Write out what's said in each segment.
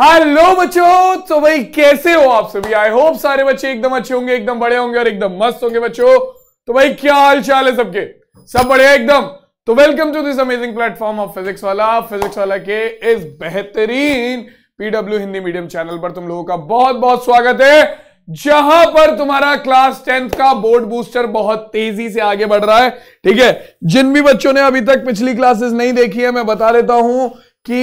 hello बच्चों तो भाई कैसे हो आप सभी आई होप सारे बच्चे एकदम अच्छे होंगे एकदम बड़े होंगे और एकदम मस्त होंगे बच्चों तो भाई क्या हाल चाल है सबके सब बढ़िया एकदम तो welcome to this amazing platform of Physics Wallah Physics Wallah के इस बेहतरीन पीडब्ल्यू हिंदी मीडियम चैनल पर तुम लोगों का बहुत बहुत स्वागत है जहां पर तुम्हारा क्लास टेंथ का बोर्ड बूस्टर बहुत तेजी से आगे बढ़ रहा है ठीक है जिन भी बच्चों ने अभी तक पिछली क्लासेस नहीं देखी है मैं बता देता हूं कि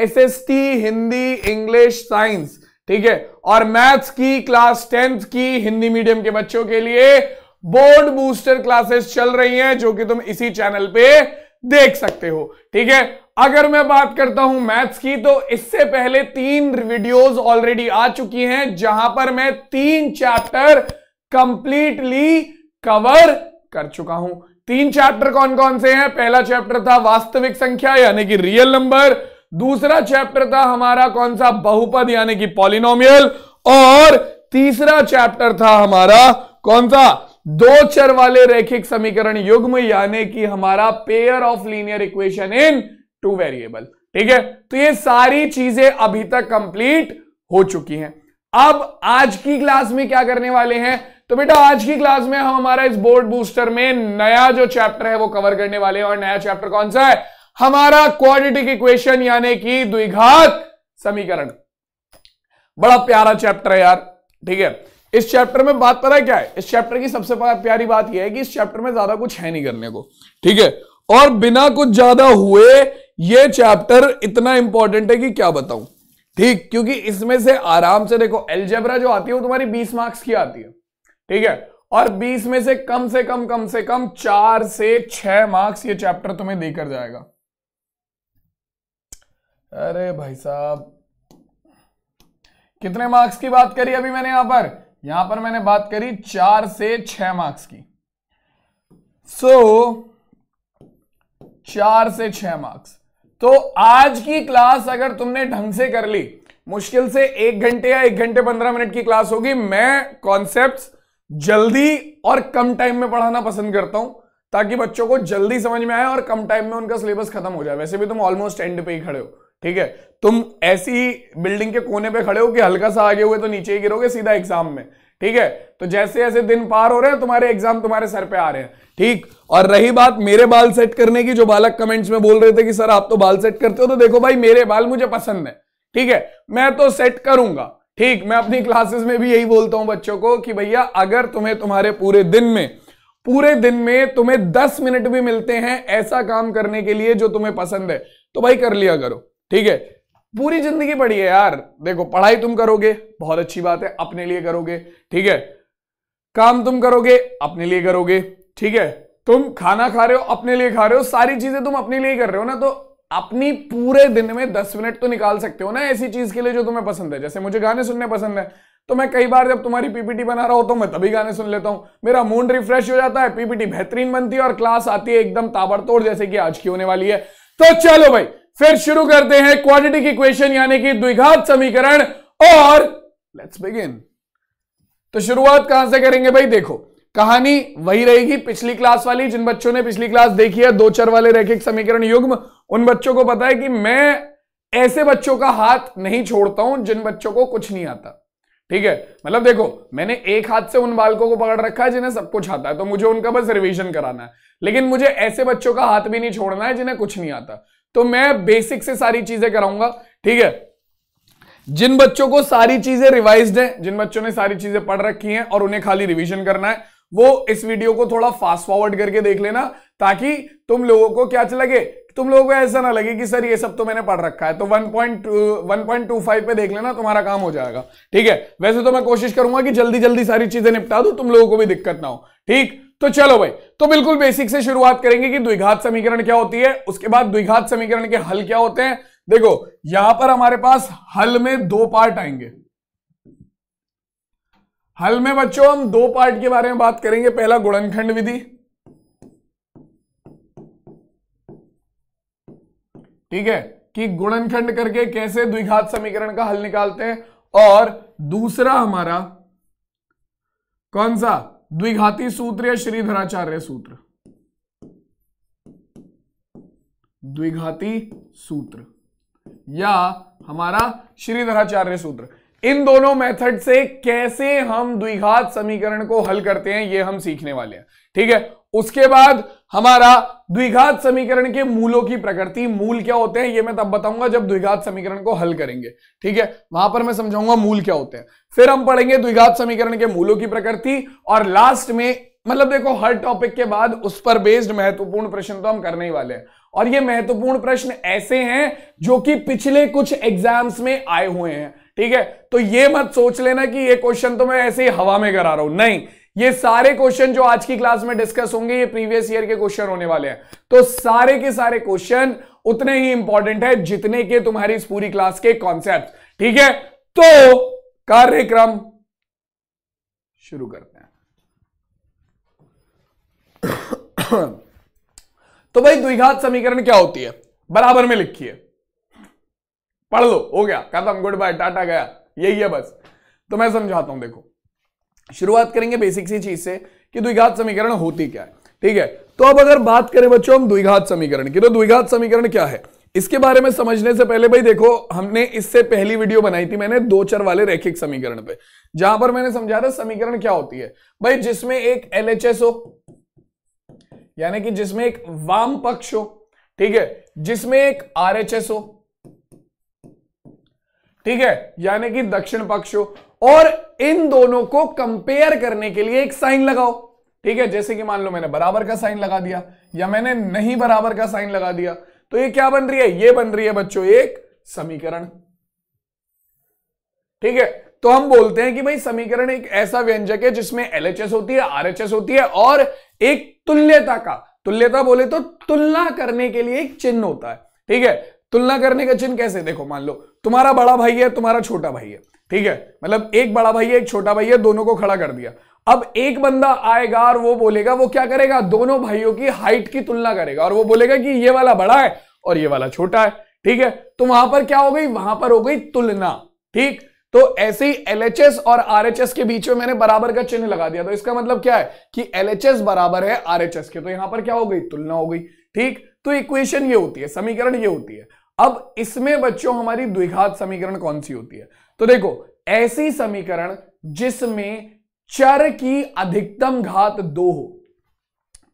एसएसटी हिंदी इंग्लिश साइंस ठीक है और मैथ्स की क्लास टेंथ की हिंदी मीडियम के बच्चों के लिए बोर्ड बूस्टर क्लासेस चल रही हैं जो कि तुम इसी चैनल पे देख सकते हो ठीक है अगर मैं बात करता हूं मैथ्स की तो इससे पहले तीन वीडियोस ऑलरेडी आ चुकी हैं जहां पर मैं तीन चैप्टर कंप्लीटली कवर कर चुका हूं तीन चैप्टर कौन कौन से हैं पहला चैप्टर था वास्तविक संख्या यानी कि रियल नंबर दूसरा चैप्टर था हमारा कौन सा बहुपद यानी कि पॉलिनोमियल और तीसरा चैप्टर था हमारा कौन सा दो चर वाले रैखिक समीकरण युग्म यानी कि हमारा pair of linear equation in two variable ठीक है तो ये सारी चीजें अभी तक कंप्लीट हो चुकी हैं अब आज की क्लास में क्या करने वाले हैं तो बेटा आज की क्लास में हम हमारा इस बोर्ड बूस्टर में नया जो चैप्टर है वो कवर करने वाले हैं और नया चैप्टर कौन सा है हमारा क्वाड्रेटिक इक्वेशन यानी कि द्विघात समीकरण बड़ा प्यारा चैप्टर है यार ठीक है इस चैप्टर में बात पता है क्या है इस चैप्टर की सबसे प्यारी बात यह है कि इस चैप्टर में ज्यादा कुछ है नहीं करने को ठीक है और बिना कुछ ज्यादा हुए ये चैप्टर इतना इंपॉर्टेंट है कि क्या बताऊं ठीक क्योंकि इसमें से आराम से देखो एल्जेब्रा जो आती है वो तुम्हारी 20 मार्क्स की आती है ठीक है और 20 में से कम से कम कम से कम चार से छह मार्क्स ये चैप्टर तुम्हें देकर जाएगा अरे भाई साहब कितने मार्क्स की बात करी अभी मैंने यहां पर यहां पर मैंने बात करी चार से छह मार्क्स की सो so, चार से छह मार्क्स तो आज की क्लास अगर तुमने ढंग से कर ली मुश्किल से एक घंटे या एक घंटे पंद्रह मिनट की क्लास होगी मैं कॉन्सेप्ट जल्दी और कम टाइम में पढ़ाना पसंद करता हूं ताकि बच्चों को जल्दी समझ में आए और कम टाइम में उनका सिलेबस खत्म हो जाए वैसे भी तुम ऑलमोस्ट एंड पे ही खड़े हो ठीक है तुम ऐसी बिल्डिंग के कोने पे खड़े हो कि हल्का सा आगे हुए तो नीचे ही गिरोगे सीधा एग्जाम में ठीक है तो जैसे जैसे दिन पार हो रहे हैं तुम्हारे एग्जाम तुम्हारे सर पे आ रहे हैं ठीक और रही बात मेरे बाल सेट करने की जो बालक कमेंट्स में बोल रहे थे कि सर आप तो बाल सेट करते हो तो देखो भाई मेरे बाल मुझे पसंद है ठीक है मैं तो सेट करूंगा ठीक मैं अपनी क्लासेस में भी यही बोलता हूं बच्चों को कि भैया अगर तुम्हें तुम्हारे पूरे दिन में पूरे दिन में तुम्हें दस मिनट भी मिलते हैं ऐसा काम करने के लिए जो तुम्हें पसंद है तो भाई कर लिया करो ठीक है पूरी जिंदगी पढ़ी है यार देखो पढ़ाई तुम करोगे बहुत अच्छी बात है अपने लिए करोगे ठीक है काम तुम करोगे अपने लिए करोगे ठीक है तुम खाना खा रहे हो अपने लिए खा रहे हो सारी चीजें तुम अपने लिए कर रहे हो ना तो अपनी पूरे दिन में दस मिनट तो निकाल सकते हो ना ऐसी चीज के लिए जो तुम्हें पसंद है जैसे मुझे गाने सुनने पसंद है तो मैं कई बार जब तुम्हारी पीपीटी बना रहा होता तो मैं तभी गाने सुन लेता हूं मेरा मूड रिफ्रेश हो जाता है पीपीटी बेहतरीन बनती है और क्लास आती है एकदम ताबड़तोड़ जैसे कि आज की होने वाली है तो चलो भाई फिर शुरू करते हैं क्वाड्रेटिक इक्वेशन यानी कि द्विघात समीकरण और लेट्स बिगिन तो शुरुआत कहां से करेंगे भाई देखो कहानी वही रहेगी पिछली क्लास वाली जिन बच्चों ने पिछली क्लास देखी है दो चर वाले रैखिक समीकरण युग्म उन बच्चों को पता है कि मैं ऐसे बच्चों का हाथ नहीं छोड़ता हूं जिन बच्चों को कुछ नहीं आता ठीक है मतलब देखो मैंने एक हाथ से उन बालकों को पकड़ रखा है जिन्हें सब कुछ आता है तो मुझे उनका बस रिवीजन कराना है लेकिन मुझे ऐसे बच्चों का हाथ भी नहीं छोड़ना है जिन्हें कुछ नहीं आता तो मैं बेसिक से सारी चीजें कराऊंगा ठीक है जिन बच्चों को सारी चीजें रिवाइज्ड हैं जिन बच्चों ने सारी चीजें पढ़ रखी हैं और उन्हें खाली रिवीजन करना है वो इस वीडियो को थोड़ा फास्ट फॉरवर्ड करके देख लेना ताकि तुम लोगों को क्या लगे तुम लोगों को ऐसा ना लगे कि सर ये सब तो मैंने पढ़ रखा है तो 1.25 पे देख लेना तुम्हारा काम हो जाएगा ठीक है वैसे तो मैं कोशिश करूंगा कि जल्दी जल्दी सारी चीजें निपटा दू तुम लोगों को भी दिक्कत ना हो ठीक तो चलो भाई तो बिल्कुल बेसिक से शुरुआत करेंगे कि द्विघात समीकरण क्या होती है उसके बाद द्विघात समीकरण के हल क्या होते हैं देखो यहां पर हमारे पास हल में दो पार्ट आएंगे हल में बच्चों हम दो पार्ट के बारे में बात करेंगे पहला गुणनखंड विधि ठीक है कि गुणनखंड करके कैसे द्विघात समीकरण का हल निकालते हैं और दूसरा हमारा कौन सा द्विघाती सूत्र या श्रीधराचार्य सूत्र द्विघाती सूत्र या हमारा श्रीधराचार्य सूत्र इन दोनों मेथड से कैसे हम द्विघात समीकरण को हल करते हैं यह हम सीखने वाले हैं ठीक है उसके बाद हमारा द्विघात समीकरण के मूलों की प्रकृति मूल क्या होते हैं ये मैं तब बताऊंगा जब द्विघात समीकरण को हल करेंगे ठीक है वहां पर मैं समझाऊंगा मूल क्या होते हैं फिर हम पढ़ेंगे द्विघात समीकरण के मूलों की प्रकृति और लास्ट में मतलब देखो हर टॉपिक के बाद उस पर बेस्ड महत्वपूर्ण प्रश्न तो हम करने ही वाले हैं और ये महत्वपूर्ण प्रश्न ऐसे हैं जो कि पिछले कुछ एग्जाम्स में आए हुए हैं ठीक है तो ये मत सोच लेना कि ये क्वेश्चन तो मैं ऐसे ही हवा में करा रहा हूं नहीं ये सारे क्वेश्चन जो आज की क्लास में डिस्कस होंगे ये प्रीवियस ईयर के क्वेश्चन होने वाले हैं तो सारे के सारे क्वेश्चन उतने ही इंपॉर्टेंट है जितने के तुम्हारी इस पूरी क्लास के कॉन्सेप्ट ठीक है तो कार्यक्रम शुरू करते हैं तो भाई द्विघात समीकरण क्या होती है बराबर में लिखी है पढ़ लो हो गया खत्म गुड बाय टाटा गया यही है बस तो मैं समझाता हूं देखो शुरुआत करेंगे बेसिक सी चीज से कि द्विघात समीकरण होती क्या है ठीक है तो अब अगर बात करें बच्चों हम द्विघात समीकरण की तो द्विघात समीकरण क्या है इसके बारे में समझने से पहले भाई देखो हमने इससे पहली वीडियो बनाई थी मैंने दो चर वाले रैखिक समीकरण पे जहां पर मैंने समझा था समीकरण क्या होती है भाई जिसमें एक एलएचएस हो यानी कि जिसमें एक वाम पक्ष हो ठीक है जिसमें एक आरएचएस हो ठीक है यानी कि दक्षिण पक्ष हो और इन दोनों को कंपेयर करने के लिए एक साइन लगाओ ठीक है जैसे कि मान लो मैंने बराबर का साइन लगा दिया या मैंने नहीं बराबर का साइन लगा दिया तो ये क्या बन रही है ये बन रही है बच्चों एक समीकरण ठीक है तो हम बोलते हैं कि भाई समीकरण एक ऐसा व्यंजक है जिसमें एलएचएस होती है आरएचएस होती है और एक तुल्यता का तुल्यता बोले तो तुलना करने के लिए एक चिन्ह होता है ठीक है तुलना करने का चिन्ह कैसे देखो मान लो तुम्हारा बड़ा भाई है तुम्हारा छोटा भाई है ठीक है मतलब एक बड़ा भाई है एक छोटा भाई है दोनों को खड़ा कर दिया अब एक बंदा आएगा और वो बोलेगा वो क्या करेगा दोनों भाइयों की हाइट की तुलना करेगा और वो बोलेगा कि ये वाला बड़ा है और ये वाला छोटा है ठीक है तो वहां पर क्या हो गई वहां पर हो गई तुलना ठीक तो ऐसे ही एल और आरएचएस के बीच में मैंने बराबर का चिन्ह लगा दिया तो इसका मतलब क्या है कि एल बराबर है आरएचएस के तो यहां पर क्या हो गई तुलना हो गई ठीक तो इक्वेशन ये होती है समीकरण ये होती है अब इसमें बच्चों हमारी द्विघात समीकरण कौन सी होती है तो देखो ऐसी समीकरण जिसमें चर की अधिकतम घात दो हो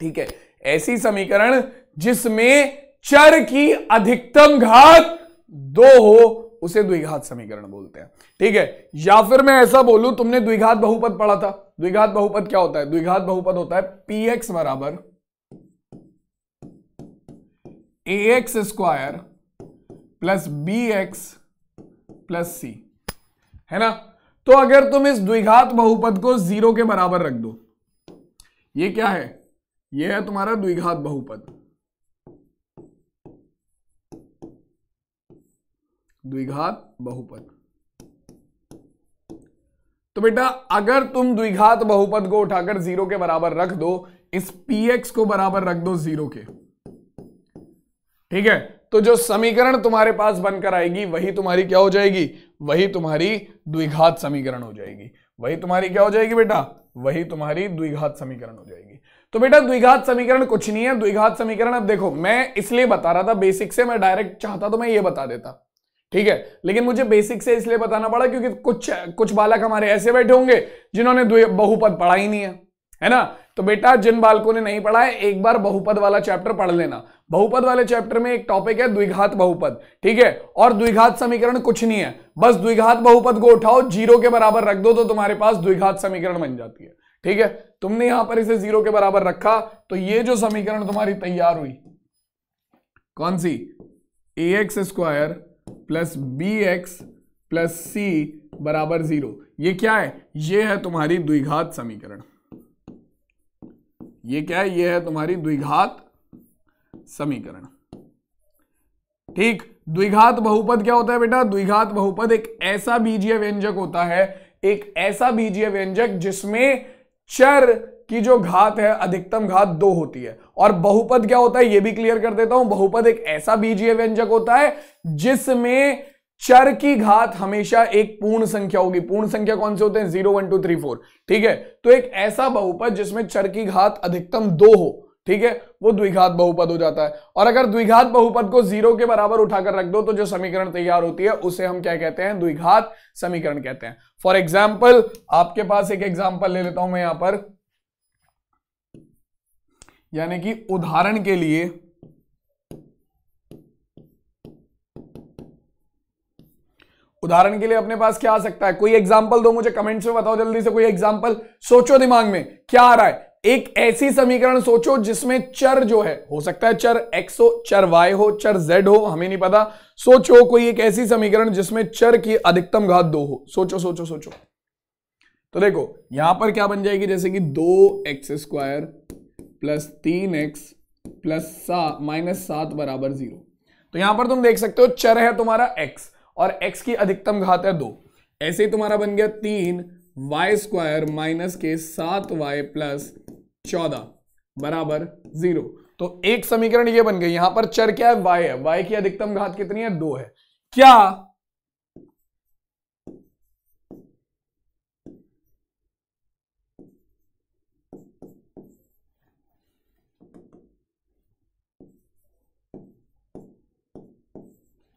ठीक है ऐसी समीकरण जिसमें चर की अधिकतम घात दो हो उसे द्विघात समीकरण बोलते हैं ठीक है या फिर मैं ऐसा बोलूं तुमने द्विघात बहुपद पढ़ा था द्विघात बहुपद क्या होता है द्विघात बहुपद होता है पी एक्स बराबर A x square plus B x plus C है ना तो अगर तुम इस द्विघात बहुपद को जीरो के बराबर रख दो ये क्या है ये है तुम्हारा द्विघात बहुपद द्विघात बहुपद तो बेटा अगर तुम द्विघात बहुपद को उठाकर जीरो के बराबर रख दो इस एक्स को बराबर रख दो जीरो के ठीक है तो जो समीकरण तुम्हारे पास बनकर आएगी वही तुम्हारी क्या हो जाएगी वही तुम्हारी द्विघात समीकरण हो जाएगी वही तुम्हारी क्या हो जाएगी बेटा वही तुम्हारी द्विघात समीकरण हो जाएगी तो बेटा द्विघात समीकरण कुछ नहीं है द्विघात समीकरण अब देखो मैं इसलिए बता रहा था बेसिक से मैं डायरेक्ट चाहता तो मैं ये बता देता ठीक है लेकिन मुझे बेसिक से इसलिए बताना पड़ा क्योंकि कुछ कुछ बालक हमारे ऐसे बैठे होंगे जिन्होंने बहुपद पढ़ा ही नहीं है है ना तो बेटा जिन बालकों ने नहीं पढ़ा है एक बार बहुपद वाला चैप्टर पढ़ लेना बहुपद वाले चैप्टर में एक टॉपिक है द्विघात बहुपद ठीक है और द्विघात समीकरण कुछ नहीं है बस द्विघात बहुपद को उठाओ जीरो के बराबर रख दो तो तुम्हारे पास द्विघात समीकरण बन जाती है ठीक है तुमने यहां पर इसे जीरो के बराबर रखा तो ये जो समीकरण तुम्हारी तैयार हुई कौन सी ए x square plus B x plus सी बराबर जीरो ये क्या है ये है तुम्हारी द्विघात समीकरण ये क्या है ये है तुम्हारी द्विघात समीकरण ठीक द्विघात बहुपद क्या होता है बेटा द्विघात बहुपद एक ऐसा बीजीय व्यंजक होता है एक ऐसा बीजीय व्यंजक जिसमें चर की जो घात है अधिकतम घात दो होती है और बहुपद क्या होता है यह भी क्लियर कर देता हूं बहुपद एक ऐसा बीजीय व्यंजक होता है जिसमें चर की घात हमेशा एक पूर्ण संख्या होगी पूर्ण संख्या कौन से होते हैं zero one two three four ठीक है तो एक ऐसा बहुपद जिसमें चर की घात अधिकतम दो हो ठीक है वो द्विघात बहुपद हो जाता है और अगर द्विघात बहुपद को जीरो के बराबर उठाकर रख दो तो जो समीकरण तैयार होती है उसे हम क्या कहते हैं द्विघात समीकरण कहते हैं फॉर एग्जाम्पल आपके पास एक एग्जाम्पल ले लेता हूं मैं यहां पर यानी कि उदाहरण के लिए उदाहरण के लिए अपने पास क्या आ सकता है कोई एग्जाम्पल दो मुझे कमेंट्स में बताओ जल्दी से कोई एग्जाम्पल सोचो दिमाग में क्या आ रहा है एक ऐसी समीकरण सोचो जिसमें चर जो है हो सकता है चर एक्स हो चर वाई हो चर जेड हो हमें नहीं पता सोचो कोई एक ऐसी समीकरण जिसमें चर की अधिकतम घात दो हो सोचो सोचो सोचो तो देखो यहां पर क्या बन जाएगी जैसे कि दो एक्स स्क्वायर प्लस तीन एक्स प्लस सा माइनस सात बराबर जीरो तो यहां पर तुम देख सकते हो चर है तुम्हारा एक्स और x की अधिकतम घात है दो ऐसे ही तुम्हारा बन गया तीन वाई स्क्वायर माइनस के सात वाई प्लस चौदह बराबर जीरो तो एक समीकरण ये बन गया यहां पर चर क्या है y है y की अधिकतम घात कितनी है दो है क्या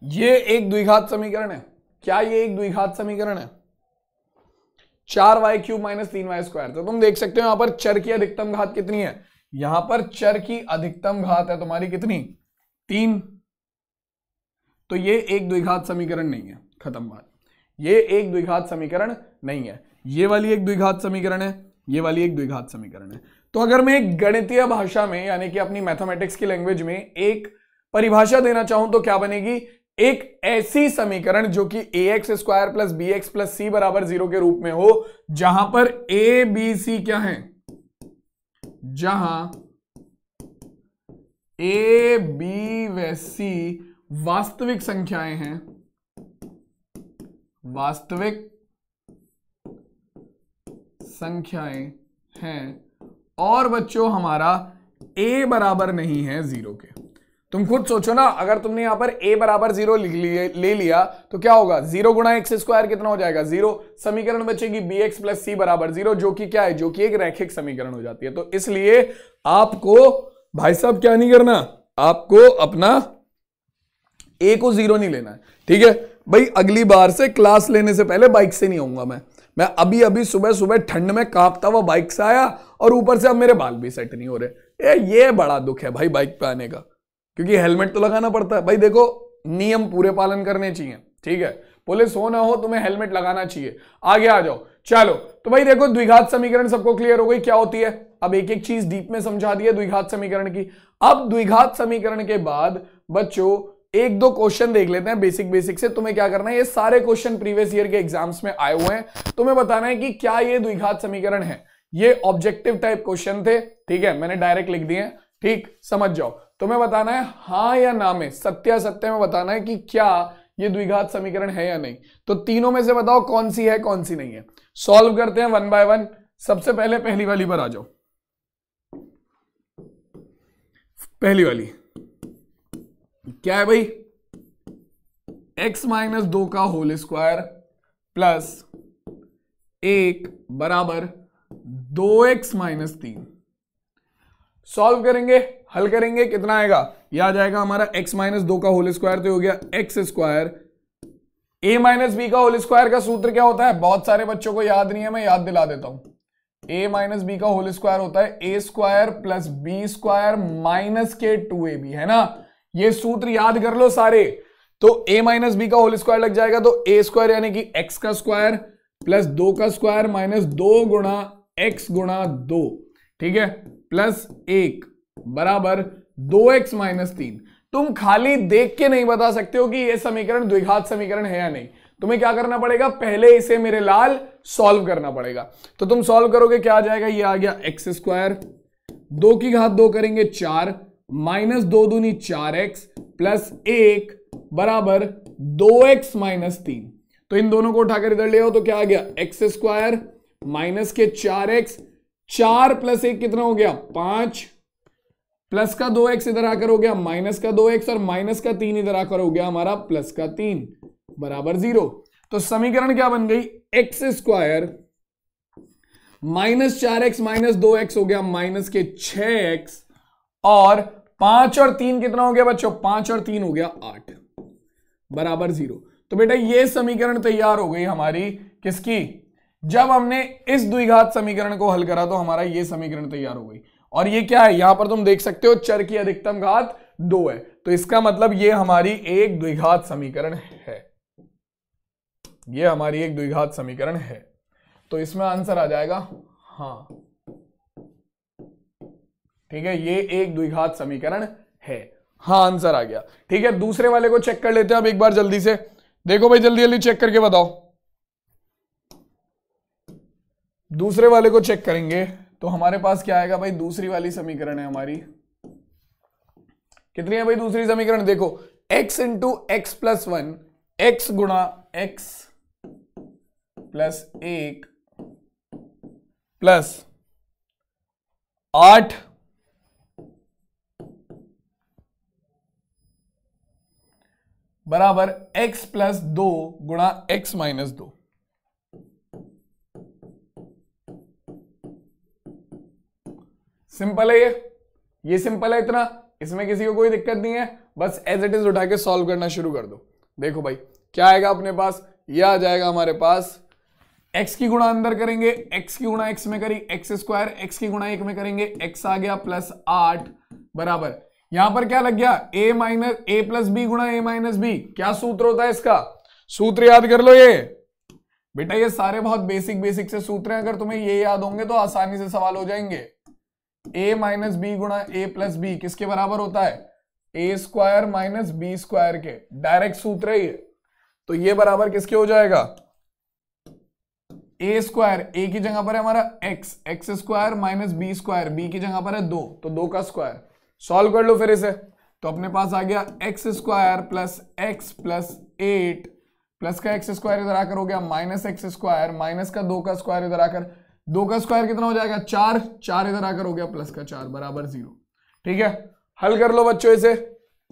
ये एक द्विघात समीकरण है क्या ये एक द्विघात समीकरण है चार वाई क्यूब माइनस तीन वाई स्क्वायर तो तुम देख सकते हो यहां पर चर की अधिकतम घात कितनी है यहां पर चर की अधिकतम घात है तुम्हारी कितनी तीन तो ये एक द्विघात समीकरण नहीं है खत्म बात ये एक द्विघात समीकरण नहीं है ये वाली एक द्विघात समीकरण है ये वाली एक द्विघात समीकरण है तो अगर मैं एक गणितीय भाषा में यानी कि अपनी मैथमेटिक्स की लैंग्वेज में एक परिभाषा देना चाहूं तो क्या बनेगी एक ऐसी समीकरण जो कि A x square plus B x plus सी बराबर जीरो के रूप में हो जहां पर ए बी सी क्या है जहां ए बी व सी वास्तविक संख्याएं हैं वास्तविक संख्याएं हैं और बच्चों हमारा ए बराबर नहीं है जीरो के तुम खुद सोचो ना अगर तुमने यहां पर a बराबर जीरो ले लिया तो क्या होगा जीरो गुणा एक्स स्क्वायर कितना हो जाएगा जीरो समीकरण बचेगी बी एक्स प्लस सी बराबर जीरो जो कि क्या है जो कि एक रैखिक समीकरण हो जाती है तो इसलिए आपको भाई साहब क्या नहीं करना आपको अपना ए को जीरो नहीं लेना है ठीक है भाई अगली बार से क्लास लेने से पहले बाइक से नहीं आऊंगा मैं मैं अभी अभी सुबह सुबह ठंड में कांपता हुआ बाइक से आया और ऊपर से अब मेरे बाल भी सेट नहीं हो रहे ये, ये बड़ा दुख है भाई बाइक पे आने का क्योंकि हेलमेट तो लगाना पड़ता है भाई देखो नियम पूरे पालन करने चाहिए ठीक है पुलिस हो ना हो तुम्हें हेलमेट लगाना चाहिए आगे आ जाओ चलो तो भाई देखो द्विघात समीकरण सबको क्लियर हो गई क्या होती है अब एक एक चीज डीप में समझा दिया द्विघात समीकरण की अब द्विघात समीकरण के बाद बच्चों एक दो क्वेश्चन देख लेते हैं बेसिक बेसिक से तुम्हें क्या करना है ये सारे क्वेश्चन प्रीवियस ईयर के एग्जाम्स में आए हुए हैं तुम्हें बताना है कि क्या ये द्विघात समीकरण है ये ऑब्जेक्टिव टाइप क्वेश्चन थे ठीक है मैंने डायरेक्ट लिख दिए ठीक समझ जाओ तुम्हें तो बताना है हाँ या ना में सत्या सत्य में बताना है कि क्या ये द्विघात समीकरण है या नहीं तो तीनों में से बताओ कौन सी है कौन सी नहीं है सॉल्व करते हैं वन बाय वन सबसे पहले पहली वाली पर आ जाओ पहली वाली क्या है भाई x माइनस दो का होल स्क्वायर प्लस एक बराबर दो एक्स माइनस तीन सॉल्व करेंगे हल करेंगे कितना आएगा यह आ जाएगा हमारा x माइनस दो का होल स्क्वायर तो हो गया X square A minus B का होल स्क्वायर का सूत्र क्या होता है बहुत सारे बच्चों को याद नहीं है मैं याद दिला देता हूं ए माइनस बी का होल स्क्वायर होता है A square plus B square minus के टू ए बी है ना ये सूत्र याद कर लो सारे तो ए माइनस बी का होल स्क्वायर लग जाएगा तो ए स्क्वायर यानी कि एक्स का स्क्वायर प्लस दो का स्क्वायर माइनस दो गुणा एक्स गुणा दो ठीक है प्लस एक बराबर दो एक्स माइनस तीन तुम खाली देख के नहीं बता सकते हो कि यह समीकरण द्विघात समीकरण है या नहीं तुम्हें क्या करना पड़ेगा पहले इसे मेरे लाल सॉल्व करना पड़ेगा तो तुम सॉल्व करोगे क्या आ जाएगा ये आ गया एक्स स्क्वायर दो की घात दो करेंगे चार माइनस दो दूनी चार एक्स प्लस एक बराबर दो एक्स माइनस तीन तो इन दोनों को उठाकर इधर ले आओ तो क्या आ गया एक्स स्क्वायर माइनस के चार एक्स चार प्लस एक कितना हो गया पांच प्लस का दो एक्स इधर आकर हो गया माइनस का दो एक्स और माइनस का तीन इधर आकर हो गया हमारा प्लस का तीन बराबर जीरो तो समीकरण क्या बन गई एक्स स्क्वायर माइनस चार एक्स माइनस दो एक्स हो गया माइनस के छ एक्स और पांच और तीन कितना हो गया बच्चों पांच और तीन हो गया आठ बराबर जीरो तो बेटा ये समीकरण तैयार हो गई हमारी किसकी जब हमने इस द्विघात समीकरण को हल करा तो हमारा ये समीकरण तैयार हो गई और ये क्या है यहां पर तुम देख सकते हो चर की अधिकतम घात दो है तो इसका मतलब ये हमारी एक द्विघात समीकरण है ये हमारी एक द्विघात समीकरण है तो इसमें आंसर आ जाएगा हाँ ठीक है ये एक द्विघात समीकरण है हाँ आंसर आ गया ठीक है दूसरे वाले को चेक कर लेते हैं अब एक बार जल्दी से देखो भाई जल्दी जल्दी चेक करके बताओ दूसरे वाले को चेक करेंगे तो हमारे पास क्या आएगा भाई दूसरी वाली समीकरण है हमारी कितनी है भाई दूसरी समीकरण देखो x into X plus one X गुणा एक्स प्लस एक प्लस आठ बराबर x प्लस दो गुणा एक्स माइनस दो सिंपल है ये ये सिंपल है इतना इसमें किसी को कोई दिक्कत नहीं है बस एज इट इज उठा के सॉल्व करना शुरू कर दो देखो भाई क्या आएगा अपने पास ये आ जाएगा हमारे पास x की गुणा अंदर करेंगे x की गुणा x में करी एक्स स्क्वायर एक्स की गुणा एक में करेंगे x आ गया प्लस आठ बराबर यहां पर क्या लग गया a minus A plus B गुणा ए माइनस बी क्या सूत्र होता है इसका सूत्र याद कर लो ये बेटा ये सारे बहुत बेसिक बेसिक से सूत्र हैं अगर तुम्हें ये याद होंगे तो आसानी से सवाल हो जाएंगे ए माइनस बी गुणा ए प्लस बी किसके बराबर होता है A square minus B square के डायरेक्ट सूत्र है ये तो ये बराबर किसके हो जाएगा ए स्क्वायर ए की जगह पर है हमारा X X square minus B square B की जगह पर है दो तो दो का स्क्वायर सॉल्व कर लो फिर इसे तो अपने पास आ गया X square plus X plus eight plus का एक्स स्क्वायर इधर आकर हो गया माइनस एक्स स्क्वायर माइनस का दो का स्क्वायर इधर आकर दो का स्क्वायर कितना हो जाएगा चार चार इधर आकर हो गया प्लस का चार बराबर जीरो ठीक है हल कर लो बच्चों इसे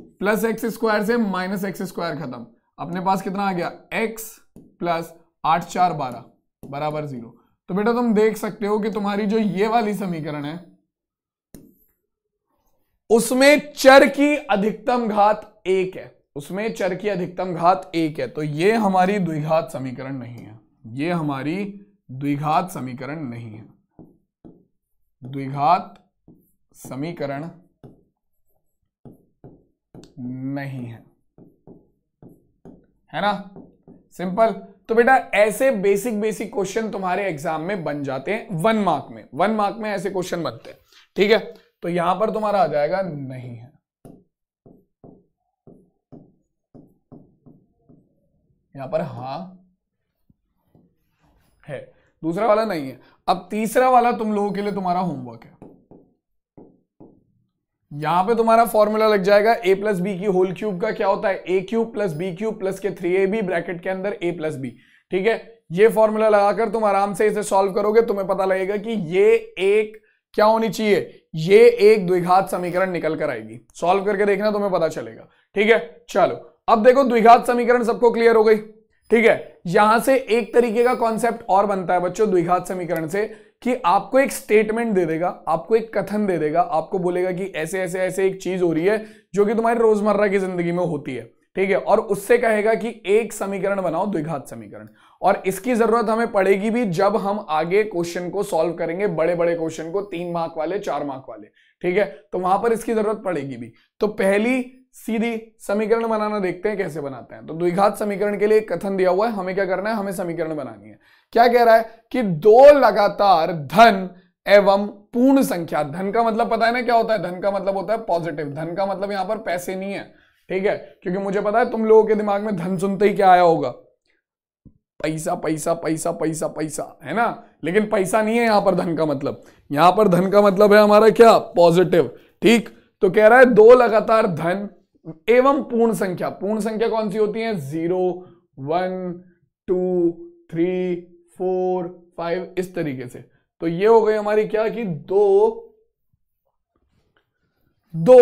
प्लस एक्स स्क्वायर से माइनस एक्स स्क्वायर खत्म अपने पास कितना आ गया एक्स प्लस आठ चार बारह बराबर जीरो तो बेटा तुम देख सकते हो कि तुम्हारी जो ये वाली समीकरण है उसमें चर की अधिकतम घात एक है उसमें चर की अधिकतम घात एक है तो ये हमारी द्विघात समीकरण नहीं है ये हमारी द्विघात समीकरण नहीं है द्विघात समीकरण नहीं है है ना सिंपल तो बेटा ऐसे बेसिक बेसिक क्वेश्चन तुम्हारे एग्जाम में बन जाते हैं वन मार्क में वन मार्क में ऐसे क्वेश्चन बनते हैं ठीक है तो यहां पर तुम्हारा आ जाएगा नहीं है यहां पर हां है दूसरा वाला नहीं है अब तीसरा वाला तुम लोगों के लिए तुम्हारा होमवर्क है यहां पे तुम्हारा फॉर्मूला लग जाएगा ए प्लस बी की होल क्यूब का क्या होता है A cube plus B cube plus के थ्री ए बी ब्रैकेट के अंदर ए प्लस बी ठीक है ये फॉर्मूला लगाकर तुम आराम से इसे सॉल्व करोगे तुम्हें पता लगेगा कि ये एक क्या होनी चाहिए ये एक द्विघात समीकरण निकल कर आएगी सॉल्व करके देखना तुम्हें पता चलेगा ठीक है चलो अब देखो द्विघात समीकरण सबको क्लियर हो गई ठीक है यहां से एक तरीके का कॉन्सेप्ट और बनता है बच्चों द्विघात समीकरण से कि आपको एक स्टेटमेंट दे देगा आपको एक कथन दे देगा आपको बोलेगा कि ऐसे ऐसे ऐसे एक चीज हो रही है जो कि तुम्हारी रोजमर्रा की जिंदगी में होती है ठीक है और उससे कहेगा कि एक समीकरण बनाओ द्विघात समीकरण और इसकी जरूरत हमें पड़ेगी भी जब हम आगे क्वेश्चन को सॉल्व करेंगे बड़े बड़े क्वेश्चन को तीन मार्क वाले चार मार्क वाले ठीक है तो वहां पर इसकी जरूरत पड़ेगी भी तो पहली सीधी समीकरण बनाना देखते हैं कैसे बनाते हैं तो द्विघात समीकरण के लिए कथन दिया हुआ है हमें क्या करना है हमें समीकरण बनानी है क्या कह रहा है कि दो लगातार धन एवं पूर्ण संख्या धन का मतलब पता है ना क्या होता है धन का मतलब होता है पॉजिटिव धन का मतलब यहां पर पैसे नहीं है ठीक है क्योंकि मुझे पता है तुम लोगों के दिमाग में धन सुनते ही क्या आया होगा पैसा पैसा पैसा पैसा पैसा है ना लेकिन पैसा नहीं है यहां पर धन का मतलब यहां पर धन का मतलब है हमारा क्या पॉजिटिव ठीक तो कह रहा है दो लगातार धन एवं पूर्ण संख्या पूर्ण संख्या कौन सी होती है zero one two three four five इस तरीके से तो ये हो गई हमारी क्या कि दो दो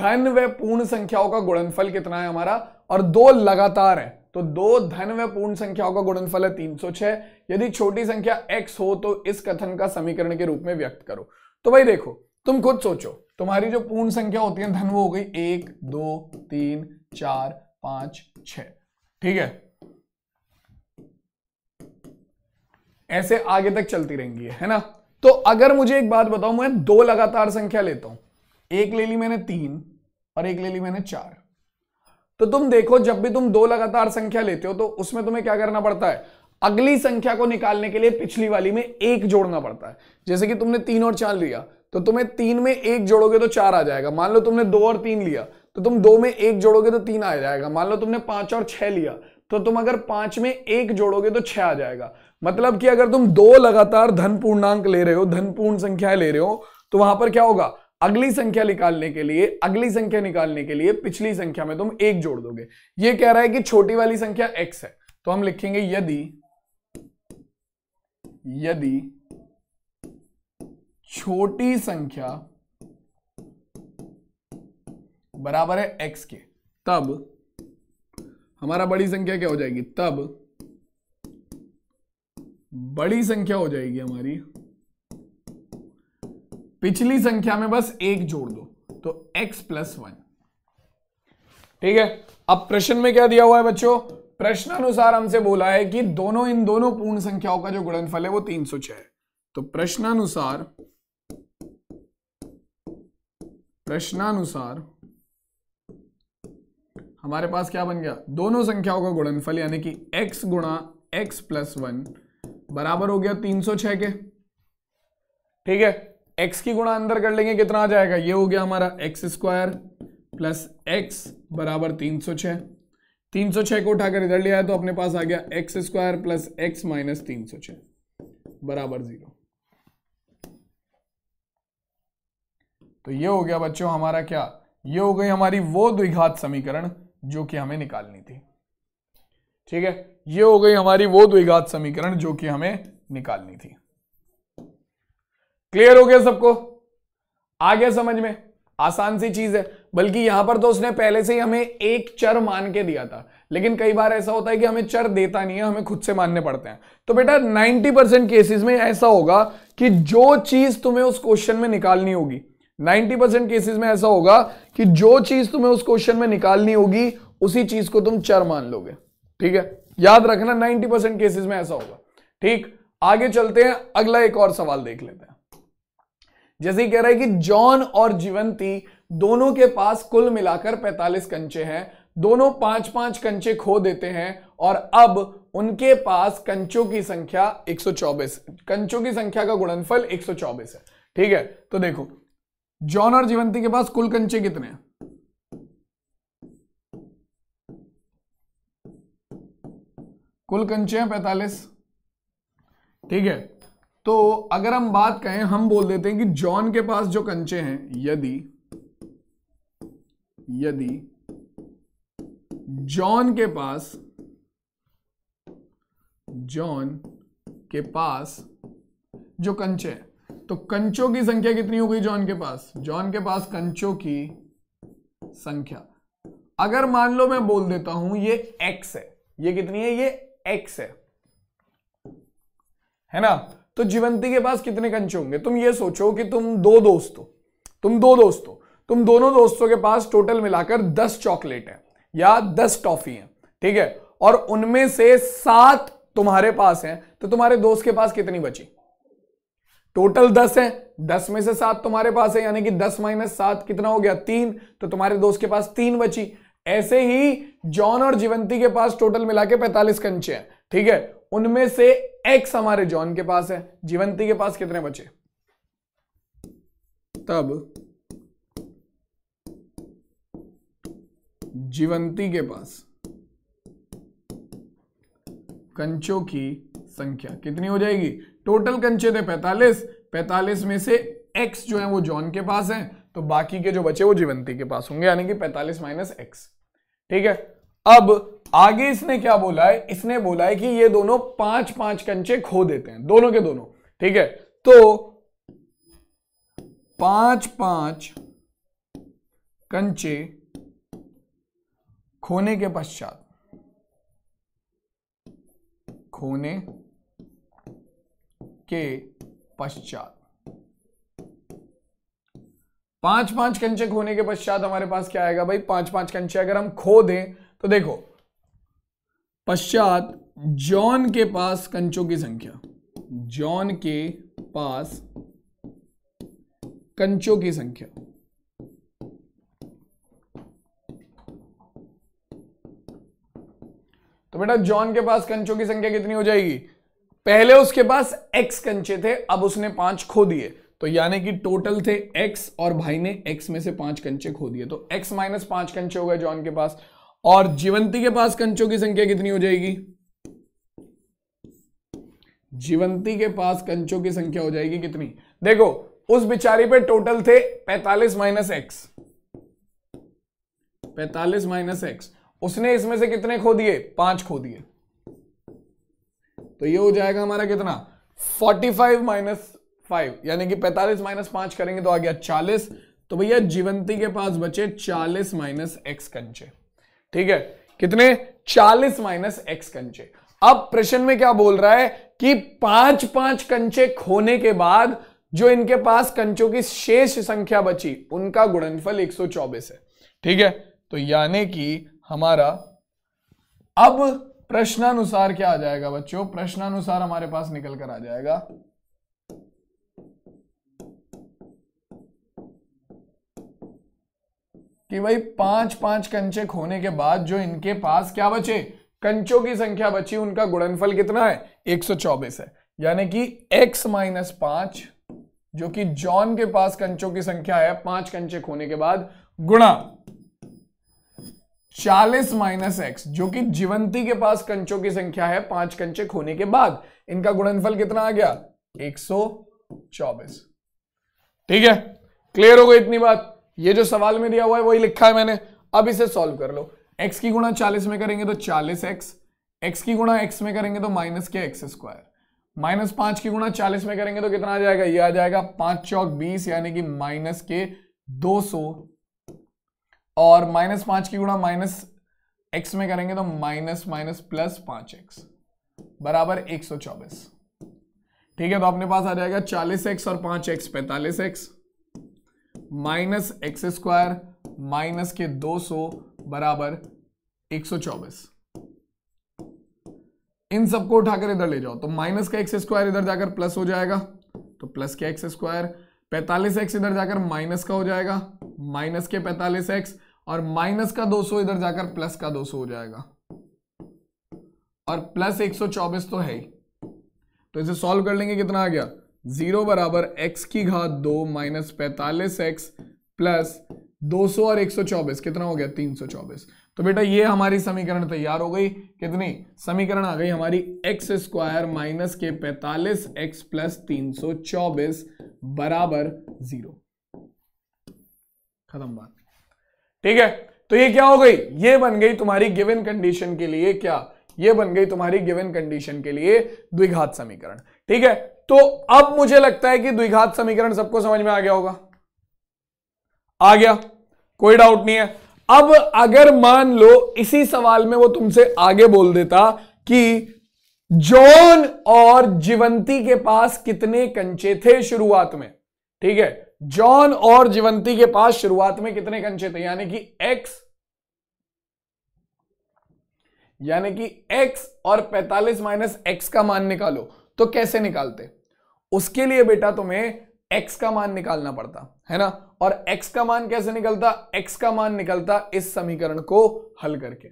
धन व पूर्ण संख्याओं का गुणनफल कितना है हमारा और दो लगातार है तो दो धन व पूर्ण संख्याओं का गुणनफल है तीन सौ छह यदि छोटी संख्या x हो तो इस कथन का समीकरण के रूप में व्यक्त करो तो भाई देखो तुम खुद सोचो तुम्हारी जो पूर्ण संख्या होती है धन वो हो गई एक दो तीन चार पांच छ ठीक है ऐसे आगे तक चलती रहेंगी है ना तो अगर मुझे एक बात बताओ मैं दो लगातार संख्या लेता हूं एक ले ली मैंने तीन और एक ले ली मैंने चार तो तुम देखो जब भी तुम दो लगातार संख्या लेते हो तो उसमें तुम्हें क्या करना पड़ता है अगली संख्या को निकालने के लिए पिछली वाली में एक जोड़ना पड़ता है जैसे कि तुमने तीन और चार लिया तो तुम्हें तीन में एक जोड़ोगे तो चार आ जाएगा मान लो तुमने दो और तीन लिया तो तुम दो में एक जोड़ोगे तो तीन आ जाएगा मान लो तुमने पांच और छह लिया तो तुम अगर पांच में एक जोड़ोगे तो छह आ जाएगा मतलब कि अगर तुम दो लगातार धन पूर्णांक ले रहे हो धन पूर्ण संख्या ले रहे हो तो वहां पर क्या होगा अगली संख्या निकालने के लिए अगली संख्या निकालने के लिए पिछली संख्या में तुम एक जोड़ दोगे ये कह रहा है कि छोटी वाली संख्या एक्स है तो हम लिखेंगे यदि यदि छोटी संख्या बराबर है एक्स के तब हमारा बड़ी संख्या क्या हो जाएगी तब बड़ी संख्या हो जाएगी हमारी पिछली संख्या में बस एक जोड़ दो तो x प्लस वन ठीक है अब प्रश्न में क्या दिया हुआ है बच्चों प्रश्न अनुसार हमसे बोला है कि दोनों इन दोनों पूर्ण संख्याओं का जो गुणनफल है वो 306 है तो प्रश्नानुसार प्रश्नानुसार हमारे पास क्या बन गया दोनों संख्याओं का गुणनफल यानी कि x गुणा एक्स प्लस वन बराबर हो गया 306 के ठीक है x की गुणा अंदर कर लेंगे कितना आ जाएगा ये हो गया हमारा एक्स स्क्वायर प्लस एक्स बराबर तीन सौ छह तीन सौ छह को उठाकर इधर लिया आया तो अपने पास आ गया X square plus x minus तीन सौ छह बराबर जीरो तो ये हो गया बच्चों हमारा क्या ये हो गई हमारी वो द्विघात समीकरण जो कि हमें निकालनी थी ठीक है ये हो गई हमारी वो द्विघात समीकरण जो कि हमें निकालनी थी क्लियर हो गया सबको आ गया समझ में आसान सी चीज है बल्कि यहां पर तो उसने पहले से ही हमें एक चर मान के दिया था लेकिन कई बार ऐसा होता है कि हमें चर देता नहीं है हमें खुद से मानने पड़ते हैं तो बेटा 90% परसेंट केसेस में ऐसा होगा कि जो चीज तुम्हें उस क्वेश्चन में निकालनी होगी 90 परसेंट केसेस में ऐसा होगा कि जो चीज तुम्हें उस क्वेश्चन में निकालनी होगी उसी चीज को तुम चर मान लोगे ठीक है याद रखना 90 परसेंट केसेज में ऐसा होगा ठीक आगे चलते हैं अगला एक और सवाल देख लेते हैं जैसे कह रहा है कि जॉन और जीवंती दोनों के पास कुल मिलाकर 45 कंचे हैं दोनों पांच पांच कंचे खो देते हैं और अब उनके पास कंचों की संख्या 124 कंचों की संख्या का गुणनफल 124 है ठीक है तो देखो जॉन और जीवंती के पास कुल कंचे कितने हैं कुल कंचे हैं पैंतालीस ठीक है तो अगर हम बात करें हम बोल देते हैं कि जॉन के पास जो कंचे हैं यदि यदि जॉन के पास जॉन के पास जो कंचे हैं तो कंचों की संख्या कितनी हो गई जॉन के पास जॉन के पास कंचों की संख्या अगर मान लो मैं बोल देता हूं ये एक्स है ये कितनी है ये एक्स है है ना तो जीवंती के पास कितने कंचे होंगे तुम ये सोचो कि तुम दो दोस्त हो तुम दो दोस्त हो तुम दोनों दोस्तों के पास टोटल मिलाकर दस चॉकलेट है या दस टॉफी है ठीक है और उनमें से सात तुम्हारे पास हैं तो तुम्हारे दोस्त के पास कितनी बची टोटल दस है दस में से सात तुम्हारे पास है यानी कि दस माइनस सात कितना हो गया तीन तो तुम्हारे दोस्त के पास तीन बची ऐसे ही जॉन और जीवंती के पास टोटल मिला के पैंतालीस कंचे हैं ठीक है उनमें से एक्स हमारे जॉन के पास है जीवंती के पास कितने बचे तब जीवंती के पास कंचों की संख्या कितनी हो जाएगी टोटल कंचे थे पैतालीस पैतालीस में से एक्स जो है वो जॉन के पास है तो बाकी के जो बचे वो जीवंती के पास होंगे यानी कि पैंतालीस माइनस एक्स ठीक है अब आगे इसने क्या बोला है इसने बोला है कि ये दोनों पांच पांच कंचे खो देते हैं दोनों के दोनों ठीक है तो पांच पांच कंचे खोने के पश्चात खोने के पश्चात पांच पांच कंचे खोने के पश्चात हमारे पास क्या आएगा भाई पांच पांच कंचे अगर हम खो दें तो देखो पश्चात जॉन के पास कंचों की संख्या जॉन के पास कंचों की संख्या तो बेटा जॉन के पास कंचों की संख्या कितनी हो जाएगी पहले उसके पास एक्स कंचे थे अब उसने पांच खो दिए तो यानी कि टोटल थे एक्स और भाई ने एक्स में से पांच कंचे खो दिए तो एक्स माइनस पांच कंचे हो गए जॉन के पास और जीवंती के पास कंचों की संख्या कितनी हो जाएगी जीवंती के पास कंचों की संख्या हो जाएगी कितनी देखो उस बिचारी पे टोटल थे 45 माइनस एक्स पैतालीस माइनस एक्स उसने इसमें से कितने खो दिए पांच खो दिए तो ये हो जाएगा हमारा कितना 45 फाइव माइनस फाइव यानी कि 45 माइनस पांच करेंगे तो आ गया 40 तो भैया जीवंती के पास बचे 40 माइनस एक्स कंचे ठीक है कितने 40 माइनस एक्स कंचे अब प्रश्न में क्या बोल रहा है कि पांच पांच कंचे खोने के बाद जो इनके पास कंचों की शेष संख्या बची उनका गुणनफल 124 है ठीक है तो यानी कि हमारा अब प्रश्नानुसार क्या आ जाएगा बच्चों प्रश्नानुसार हमारे पास निकल कर आ जाएगा कि भाई पांच पांच कंचे खोने के बाद जो इनके पास क्या बचे कंचों की संख्या बची उनका गुणनफल कितना है 124 है यानी कि x माइनस पांच जो कि जॉन के पास कंचों की संख्या है पांच कंचे खोने के बाद गुणा चालीस माइनस एक्स जो कि जीवंती के पास कंचों की संख्या है पांच कंचे खोने के बाद इनका गुणनफल कितना आ गया एक सौ चौबीस ठीक है क्लियर हो गई इतनी बात ये जो सवाल में दिया हुआ है वही लिखा है मैंने अब इसे सॉल्व कर लो एक्स की गुणा चालीस में करेंगे तो चालीस एक्स एक्स की गुणा एक्स में करेंगे तो माइनस के एक्स स्क्वायर माइनस पांच की गुणा चालीस में करेंगे तो कितना आ जाएगा ये आ जाएगा पांच चौक बीस यानी कि माइनस के दो सौ और माइनस पांच की गुणा माइनस एक्स में करेंगे तो माइनस माइनस प्लस पांच एक्स बराबर एक सौ चौबीस ठीक है तो अपने पास आ जाएगा चालीस एक्स और पांच एक्स पैंतालीस X minus X square minus के दो सौ बराबर एक सौ चौबीस इन सबको उठाकर इधर ले जाओ तो माइनस का एक्स स्क्वायर इधर जाकर प्लस हो जाएगा तो प्लस के एक्स स्क्वायर पैंतालीस एक्स इधर जाकर माइनस का हो जाएगा माइनस के पैंतालीस एक्स और माइनस का 200 इधर जाकर प्लस का 200 हो जाएगा और प्लस 124 तो है ही तो इसे सॉल्व कर लेंगे कितना आ गया जीरो बराबर एक्स की घात दो माइनस पैतालीस एक्स प्लस दो और 124 कितना हो गया 324 तो बेटा ये हमारी समीकरण तैयार हो गई कितनी समीकरण आ गई हमारी एक्स स्क्वायर माइनस के पैतालीस एक्स प्लस तीन बराबर जीरो खत्म बात ठीक है तो ये क्या हो गई ये बन गई तुम्हारी गिवन कंडीशन के लिए क्या ये बन गई तुम्हारी गिवन कंडीशन के लिए द्विघात समीकरण ठीक है तो अब मुझे लगता है कि द्विघात समीकरण सबको समझ में आ गया होगा आ गया कोई डाउट नहीं है अब अगर मान लो इसी सवाल में वो तुमसे आगे बोल देता कि जॉन और जीवंती के पास कितने कंचे थे शुरुआत में ठीक है जॉन और जीवंती के पास शुरुआत में कितने कंचे थे यानी कि एक्स यानी कि एक्स और 45 माइनस एक्स का मान निकालो तो कैसे निकालते उसके लिए बेटा तुम्हें एक्स का मान निकालना पड़ता है ना और एक्स का मान कैसे निकलता एक्स का मान निकलता इस समीकरण को हल करके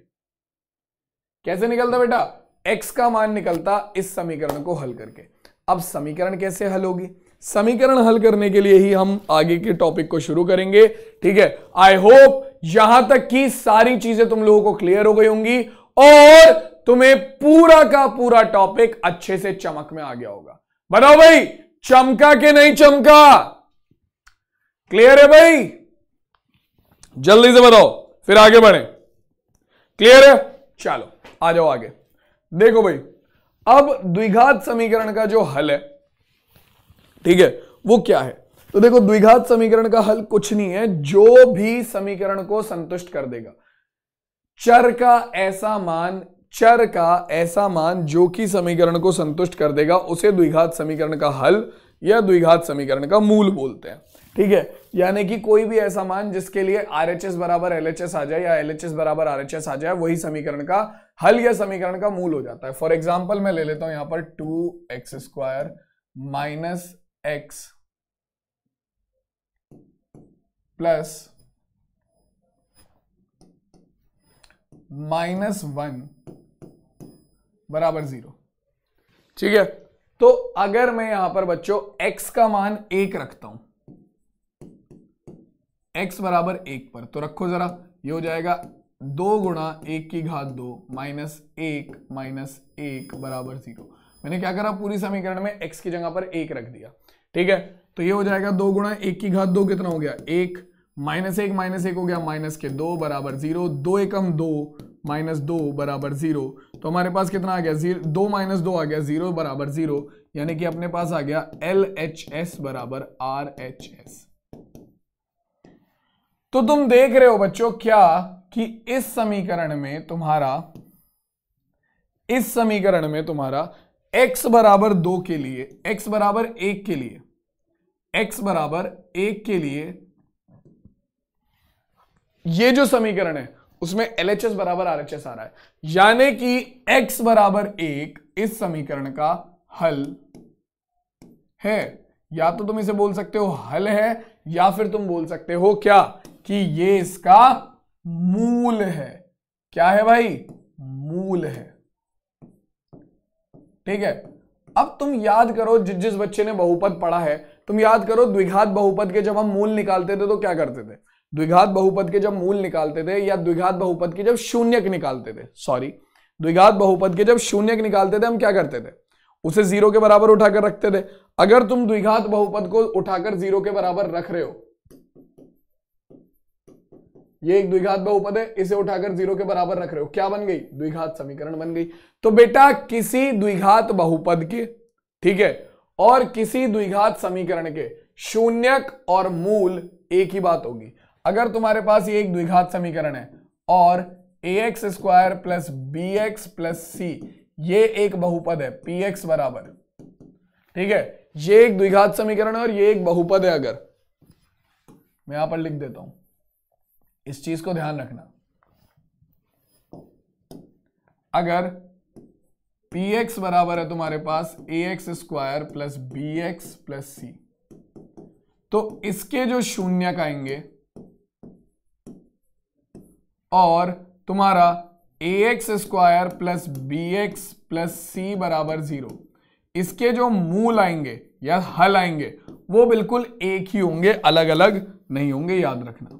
कैसे निकलता बेटा एक्स का मान निकलता इस समीकरण को हल करके अब समीकरण कैसे हल होगी समीकरण हल करने के लिए ही हम आगे के टॉपिक को शुरू करेंगे ठीक है आई होप यहां तक की सारी चीजें तुम लोगों को क्लियर हो गई होंगी और तुम्हें पूरा का पूरा टॉपिक अच्छे से चमक में आ गया होगा बताओ भाई चमका के नहीं चमका क्लियर है भाई जल्दी से बताओ फिर आगे बढ़े क्लियर है चलो आ जाओ आगे देखो भाई अब द्विघात समीकरण का जो हल है ठीक है वो क्या है तो देखो द्विघात समीकरण का हल कुछ नहीं है जो भी समीकरण को संतुष्ट कर देगा चर का ऐसा मान चर का ऐसा मान जो कि समीकरण को संतुष्ट कर देगा उसे द्विघात समीकरण का हल या द्विघात समीकरण का मूल बोलते हैं ठीक है यानी कि कोई भी ऐसा मान जिसके लिए आर एच एस बराबर एल एच एस आ जाए या एल एच एस बराबर आर एच एस आ जाए वही समीकरण का हल या समीकरण का मूल हो जाता है फॉर एग्जाम्पल मैं ले लेता हूं यहां पर two X square minus X plus minus one बराबर जीरो ठीक है तो अगर मैं यहां पर बच्चों x का मान एक रखता हूं x बराबर एक पर तो रखो जरा ये हो जाएगा दो गुणा एक की घात दो माइनस एक माइनस एक बराबर जीरो मैंने क्या करा पूरी समीकरण में x की जगह पर एक रख दिया ठीक है तो ये हो जाएगा दो गुणा एक की घात दो कितना हो गया एक माइनस एक माइनस एक हो गया माइनस के दो बराबर जीरो दो एकम दो माइनस दो बराबर जीरो तो हमारे पास कितना आ गया जीरो दो माइनस दो आ गया जीरो बराबर जीरो यानी कि अपने पास आ गया एल एच एस बराबर आर एच एस तो तुम देख रहे हो बच्चों क्या कि इस समीकरण में तुम्हारा इस समीकरण में तुम्हारा x बराबर दो के लिए x बराबर एक के लिए एक्स बराबर एक के लिए ये जो समीकरण है उसमें एल एच एस बराबर आर एच एस आ रहा है यानी कि x बराबर एक इस समीकरण का हल है या तो तुम इसे बोल सकते हो हल है या फिर तुम बोल सकते हो क्या कि ये इसका मूल है क्या है भाई मूल है ठीक है अब तुम याद करो जिस जिस बच्चे ने बहुपद पढ़ा है तुम याद करो द्विघात बहुपद के जब हम मूल निकालते थे तो क्या करते थे द्विघात बहुपद के जब मूल निकालते थे या द्विघात बहुपद के जब शून्यक निकालते थे सॉरी द्विघात बहुपद के जब शून्यक निकालते थे हम क्या करते थे उसे जीरो के बराबर उठाकर रखते थे अगर तुम द्विघात बहुपद को उठाकर जीरो के बराबर रख रहे हो ये एक द्विघात बहुपद है इसे उठाकर जीरो के बराबर रख रहे हो क्या बन गई द्विघात समीकरण बन गई तो बेटा किसी द्विघात बहुपद के ठीक है और किसी द्विघात समीकरण के शून्यक और मूल एक ही बात होगी अगर तुम्हारे पास ये एक द्विघात समीकरण है और A x square plus B x plus C ये एक बहुपद है पी एक्स बराबर ठीक है ये एक द्विघात समीकरण है और ये एक बहुपद है अगर मैं यहां पर लिख देता हूं इस चीज को ध्यान रखना अगर पी एक्स बराबर है तुम्हारे पास A x square plus B x plus C तो इसके जो शून्य आएंगे और तुम्हारा A x square plus B x plus सी बराबर जीरो इसके जो मूल आएंगे या हल आएंगे वो बिल्कुल एक ही होंगे अलग अलग नहीं होंगे याद रखना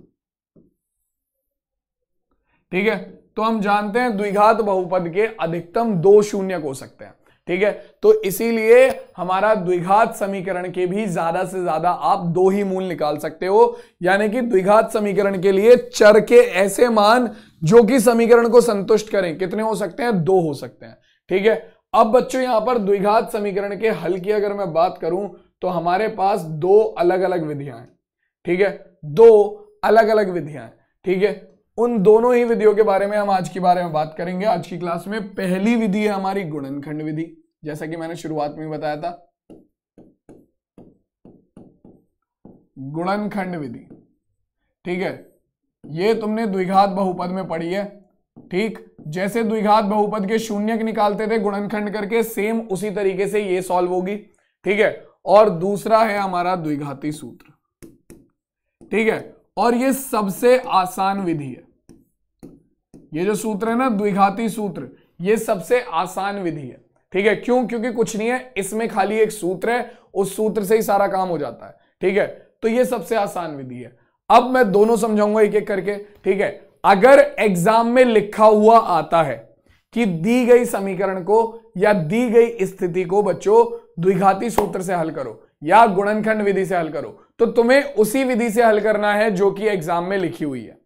ठीक है तो हम जानते हैं द्विघात बहुपद के अधिकतम दो शून्य हो सकते हैं ठीक है तो इसीलिए हमारा द्विघात समीकरण के भी ज्यादा से ज्यादा आप दो ही मूल निकाल सकते हो यानी कि द्विघात समीकरण के लिए चर के ऐसे मान जो कि समीकरण को संतुष्ट करें कितने हो सकते हैं दो हो सकते हैं ठीक है अब बच्चों यहां पर द्विघात समीकरण के हल की अगर मैं बात करूं तो हमारे पास दो अलग अलग विधियां ठीक है दो अलग अलग विधियां ठीक है उन दोनों ही विधियों के बारे में हम आज के बारे में बात करेंगे आज की क्लास में पहली विधि है हमारी गुणनखंड विधि जैसा कि मैंने शुरुआत में बताया था गुणनखंड विधि ठीक है ये तुमने द्विघात बहुपद में पढ़ी है ठीक जैसे द्विघात बहुपद के शून्य निकालते थे गुणनखंड करके सेम उसी तरीके से ये सॉल्व होगी ठीक है और दूसरा है हमारा द्विघाती सूत्र ठीक है और ये सबसे आसान विधि है ये जो सूत्र है ना द्विघाती सूत्र ये सबसे आसान विधि है ठीक है क्यों क्योंकि कुछ नहीं है इसमें खाली एक सूत्र है उस सूत्र से ही सारा काम हो जाता है ठीक है तो ये सबसे आसान विधि है अब मैं दोनों समझाऊंगा एक एक करके ठीक है अगर एग्जाम में लिखा हुआ आता है कि दी गई समीकरण को या दी गई स्थिति को बच्चों द्विघाती सूत्र से हल करो या गुणनखंड विधि से हल करो तो तुम्हें उसी विधि से हल करना है जो कि एग्जाम में लिखी हुई है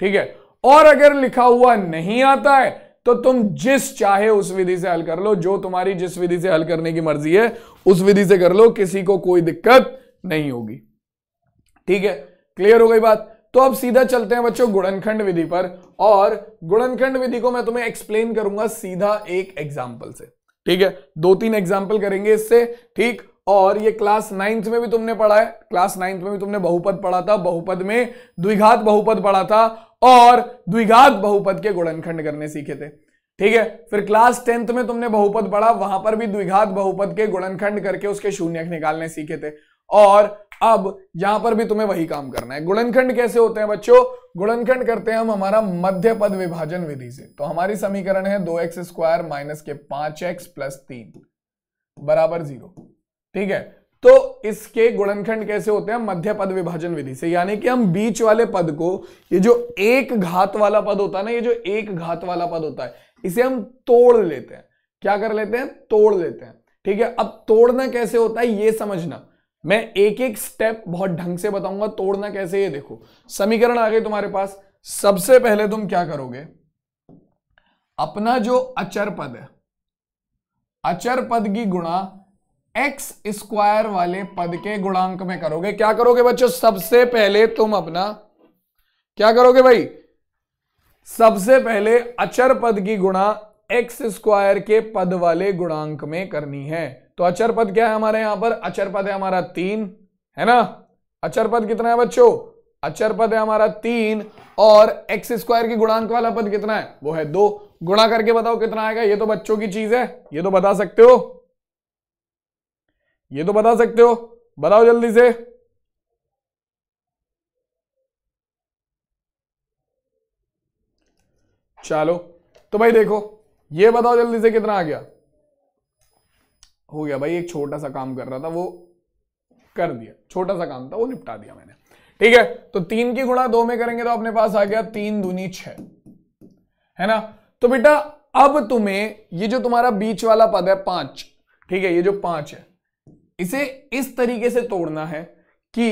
ठीक है और अगर लिखा हुआ नहीं आता है तो तुम जिस चाहे उस विधि से हल कर लो जो तुम्हारी जिस विधि से हल करने की मर्जी है उस विधि से कर लो किसी को कोई दिक्कत नहीं होगी ठीक है क्लियर हो गई बात तो अब सीधा चलते हैं बच्चों गुणनखंड विधि पर और गुणनखंड विधि को मैं तुम्हें एक्सप्लेन करूंगा सीधा एक एग्जाम्पल से ठीक है दो तीन एग्जाम्पल करेंगे इससे ठीक और ये क्लास नाइन्थ में भी तुमने पढ़ा है क्लास नाइन्थ में भी तुमने बहुपद पढ़ा था बहुपद में द्विघात बहुपद पढ़ा था और द्विघात बहुपद के गुणनखंड करने सीखे थे ठीक है फिर क्लास टेंथ में तुमने बहुपद पढ़ा वहां पर भी द्विघात बहुपद के गुणनखंड करके उसके शून्य निकालने सीखे थे और अब यहां पर भी तुम्हें वही काम करना है गुणनखंड कैसे होते हैं बच्चों गुणनखंड करते हैं हम हमारा मध्य पद विभाजन विधि से तो हमारी समीकरण है दो एक्स स्क्वायर माइनस के पांच एक्स प्लस तीन बराबर जीरो ठीक है तो इसके गुणनखंड कैसे होते हैं मध्य पद विभाजन विधि से यानी कि हम बीच वाले पद को ये जो एक घात वाला पद होता है ना ये जो एक घात वाला पद होता है इसे हम तोड़ लेते हैं क्या कर लेते हैं तोड़ लेते हैं ठीक है अब तोड़ना कैसे होता है ये समझना मैं एक एक स्टेप बहुत ढंग से बताऊंगा तोड़ना कैसे ये देखो समीकरण आ गए तुम्हारे पास सबसे पहले तुम क्या करोगे अपना जो अचर पद है अचर पद की गुणा एक्स स्क्वायर वाले पद के गुणांक में करोगे क्या करोगे बच्चों सबसे पहले तुम अपना क्या करोगे भाई सबसे पहले अचर पद की गुणा एक्स स्क्वायर के पद वाले गुणांक में करनी है तो अचर पद क्या है हमारे यहां पर अचर पद है हमारा तीन है ना अचर पद कितना है बच्चों अचर पद है हमारा तीन और एक्स स्क्वायर की गुणांक वाला पद कितना है वो है दो गुणा करके बताओ कितना आएगा ये तो बच्चों की चीज है ये तो बता सकते हो ये तो बता सकते हो बताओ जल्दी से चलो तो भाई देखो ये बताओ जल्दी से कितना आ गया हो गया भाई एक छोटा सा काम कर रहा था वो कर दिया छोटा सा काम था वो निपटा दिया मैंने ठीक है तो तीन की गुणा दो में करेंगे तो अपने पास आ गया तीन दूनी छ है ना तो बेटा अब तुम्हें ये जो तुम्हारा बीच वाला पद है पांच ठीक है ये जो पांच है इसे इस तरीके से तोड़ना है कि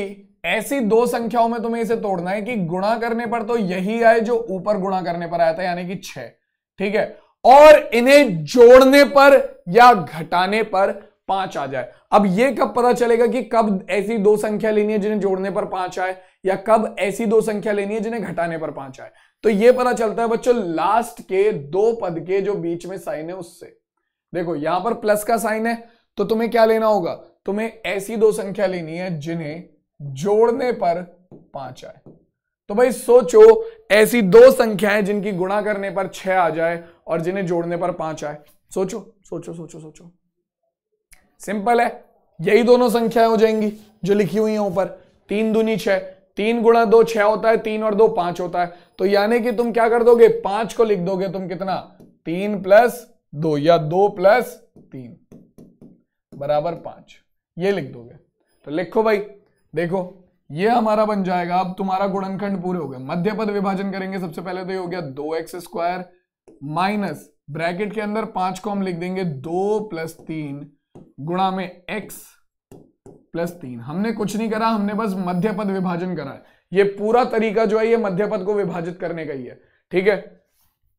ऐसी दो संख्याओं में तुम्हें इसे तोड़ना है कि गुणा करने पर तो यही आए जो ऊपर गुणा करने पर आया था यानी कि छह ठीक है और इन्हें जोड़ने पर या घटाने पर पांच आ जाए अब यह कब पता चलेगा कि कब ऐसी दो संख्या लेनी है जिन्हें जोड़ने पर पांच आए या कब ऐसी दो संख्या लेनी है जिन्हें घटाने पर पांच आए तो यह पता चलता है बच्चों लास्ट के दो पद के जो बीच में साइन है उससे देखो यहां पर प्लस का साइन है तो तुम्हें क्या लेना होगा तुम्हें ऐसी दो संख्या लेनी है जिन्हें जोड़ने पर पांच आए तो भाई सोचो ऐसी दो संख्याएं जिनकी गुणा करने पर छह आ जाए और जिन्हें जोड़ने पर पांच आए सोचो सोचो सोचो सोचो सिंपल है यही दोनों संख्याएं हो जाएंगी जो लिखी हुई है ऊपर तीन दुनी छह तीन गुणा दो छह होता है तीन और दो पांच होता है तो यानी कि तुम क्या कर दोगे पांच को लिख दोगे तुम कितना तीन प्लस दो या दो प्लस तीन बराबर पांच ये लिख दोगे तो लिखो भाई देखो ये हमारा बन जाएगा अब तुम्हारा गुणनखंड पूरे हो गए मध्य पद विभाजन करेंगे सबसे पहले तो ये हो गया दो एक्स स्क्वायर माइनस ब्रैकेट के अंदर पांच को हम लिख देंगे दो प्लस तीन गुणा में एक्स प्लस तीन हमने कुछ नहीं करा हमने बस मध्य पद विभाजन करा है ये पूरा तरीका जो है ये मध्य पद को विभाजित करने का ही है ठीक है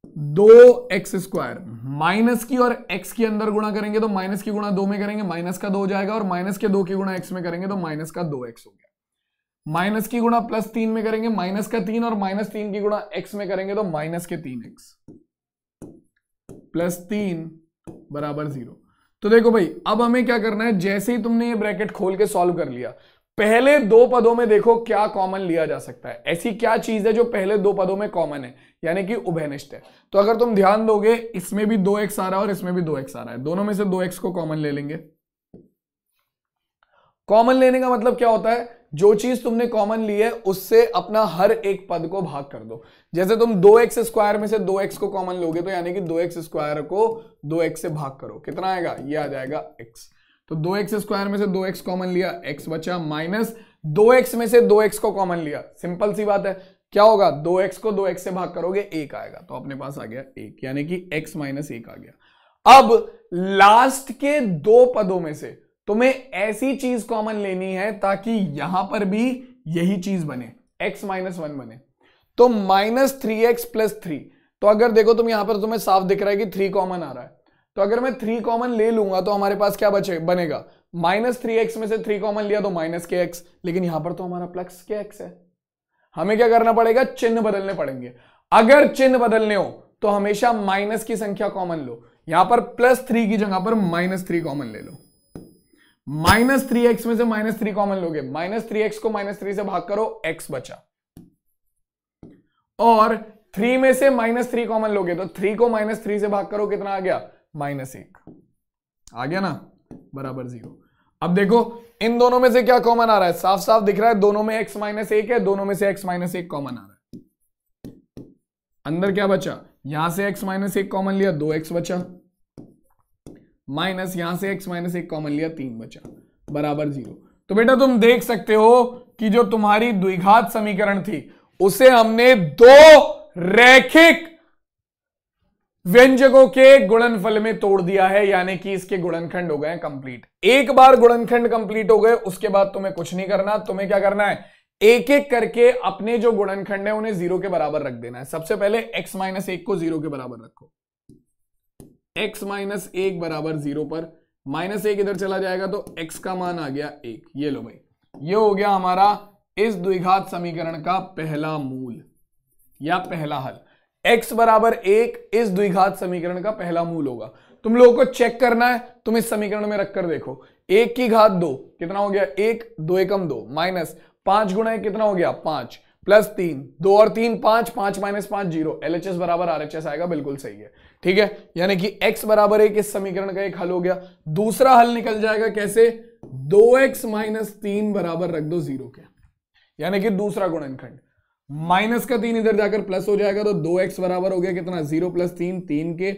दो एक्स स्क्वायर माइनस की और एक्स के अंदर गुणा करेंगे तो माइनस की गुणा दो में करेंगे माइनस का दो हो जाएगा और माइनस के दो की गुणा एक्स में करेंगे तो माइनस का दो एक्स हो गया माइनस की गुणा प्लस तीन में करेंगे माइनस का तीन और माइनस तीन की गुणा एक्स में करेंगे तो माइनस के तीन एक्स प्लस तीन बराबर जीरो तो देखो भाई अब हमें क्या करना है जैसे ही तुमने ये ब्रैकेट खोल के सॉल्व कर लिया पहले दो पदों में देखो क्या कॉमन लिया जा सकता है ऐसी क्या चीज है जो पहले दो पदों में कॉमन है यानी कि उभयनिष्ठ है तो अगर तुम ध्यान दोगे इसमें भी दो एक्स आ रहा है और इसमें भी दो एक्स आ रहा है दोनों में से दो एक्स को कॉमन ले लेंगे कॉमन लेने का मतलब क्या होता है जो चीज तुमने कॉमन ली है उससे अपना हर एक पद को भाग कर दो जैसे तुम दो एक्स स्क्वायर में से दो एक्स को कॉमन लोगे तो यानी कि दो एक्स स्क्वायर को दो एक्स से भाग करो कितना आएगा ये आ जाएगा एक्स तो दो एक्स स्क्वायर में से दो एक्स कॉमन लिया एक्स बचा माइनस दो एक्स में से दो एक्स को कॉमन लिया सिंपल सी बात है क्या होगा दो एक्स को दो एक्स से भाग करोगे एक आएगा तो अपने पास आ गया एक यानी कि एक्स माइनस एक आ गया अब लास्ट के दो पदों में से तुम्हें ऐसी चीज कॉमन लेनी है ताकि यहां पर भी यही चीज बने एक्स माइनस वन बने तो minus three X plus three तो अगर देखो तुम यहां पर तुम्हें साफ दिख रहा है कि थ्री कॉमन आ रहा है तो अगर मैं थ्री कॉमन ले लूंगा तो हमारे पास क्या बचे बनेगा माइनस थ्री एक्स में से थ्री कॉमन लिया तो माइनस के एक्स लेकिन यहां पर तो हमारा प्लस के एक्स है हमें क्या करना पड़ेगा चिन्ह बदलने पड़ेंगे अगर चिन्ह बदलने हो तो हमेशा माइनस की संख्या कॉमन लो यहां पर प्लस थ्री की जगह पर माइनस थ्री कॉमन ले लो माइनस थ्री एक्स में से माइनस थ्री कॉमन लोगे माइनस थ्री एक्स को माइनस थ्री से भाग करो एक्स बचा और थ्री में से माइनस थ्री कॉमन लोगे तो थ्री को माइनस थ्री से भाग करो कितना आ गया माइनस एक आ गया ना बराबर जीरो अब देखो इन दोनों में से क्या कॉमन आ रहा है साफ साफ दिख रहा है दोनों में एक्स माइनस एक है दोनों में से एक्स माइनस एक कॉमन आ रहा है अंदर क्या बचा यहां से एक्स माइनस एक कॉमन लिया दो एक्स बचा माइनस यहां से एक्स माइनस एक कॉमन लिया तीन बचा बराबर जीरो तो बेटा तुम देख सकते हो कि जो तुम्हारी द्विघात समीकरण थी उसे हमने दो रैखिक व्यंजकों के गुणनफल में तोड़ दिया है यानी कि इसके गुणनखंड हो गए कंप्लीट एक बार गुणनखंड कंप्लीट हो गए उसके बाद तुम्हें कुछ नहीं करना तुम्हें क्या करना है एक एक करके अपने जो गुणनखंड है उन्हें जीरो के बराबर रख देना है सबसे पहले x माइनस एक को जीरो के बराबर रखो x माइनस एक बराबर जीरो पर माइनस एक इधर चला जाएगा तो x का मान आ गया एक ये लो भाई ये हो गया हमारा इस द्विघात समीकरण का पहला मूल या पहला हल एक्स बराबर एक इस द्विघात समीकरण का पहला मूल होगा तुम लोगों को चेक करना है तुम इस समीकरण में रखकर देखो एक की घात दो कितना हो गया एक दो एकम दो माइनस पांच गुणा कितना हो गया पांच प्लस तीन दो और तीन पांच पांच माइनस पांच जीरो एल एच एस बराबर आर एच एस आएगा बिल्कुल सही है ठीक है यानी कि x बराबर एक इस समीकरण का एक हल हो गया दूसरा हल निकल जाएगा कैसे दो एक्स माइनस तीन बराबर रख दो जीरो के यानी कि दूसरा गुणनखंड माइनस का तीन इधर जाकर प्लस हो जाएगा तो दो एक्स बराबर हो गया कितना जीरो प्लस तीन तीन के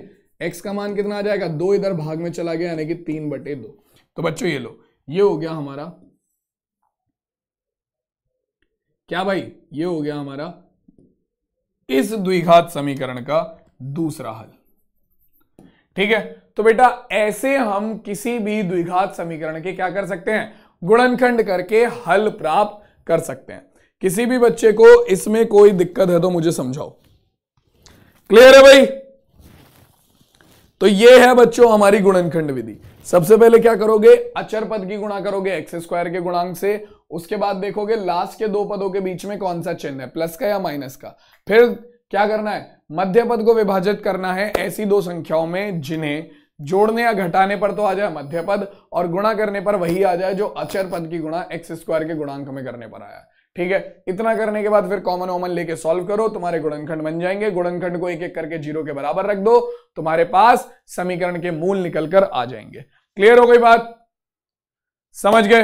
एक्स का मान कितना आ जाएगा दो इधर भाग में चला गया यानी कि तीन बटे दो तो बच्चों ये लो ये हो गया हमारा क्या भाई ये हो गया हमारा इस द्विघात समीकरण का दूसरा हल ठीक है तो बेटा ऐसे हम किसी भी द्विघात समीकरण के क्या कर सकते हैं गुणनखंड करके हल प्राप्त कर सकते हैं किसी भी बच्चे को इसमें कोई दिक्कत है तो मुझे समझाओ क्लियर है भाई तो ये है बच्चों हमारी गुणनखंड विधि सबसे पहले क्या करोगे अचर पद की गुणा करोगे एक्स स्क्वायर के गुणांक से उसके बाद देखोगे लास्ट के दो पदों के बीच में कौन सा चिन्ह है प्लस का या माइनस का फिर क्या करना है मध्य पद को विभाजित करना है ऐसी दो संख्याओं में जिन्हें जोड़ने या घटाने पर तो आ जाए मध्य पद और गुणा करने पर वही आ जाए जो अचर पद की गुणा एक्स स्क्वायर के गुणांक में करने पर आया है ठीक है इतना करने के बाद फिर कॉमन ओमन लेके सॉल्व करो तुम्हारे गुणनखंड बन जाएंगे गुणनखंड को एक एक करके जीरो के बराबर रख दो तुम्हारे पास समीकरण के मूल निकलकर आ जाएंगे क्लियर हो गई बात समझ गए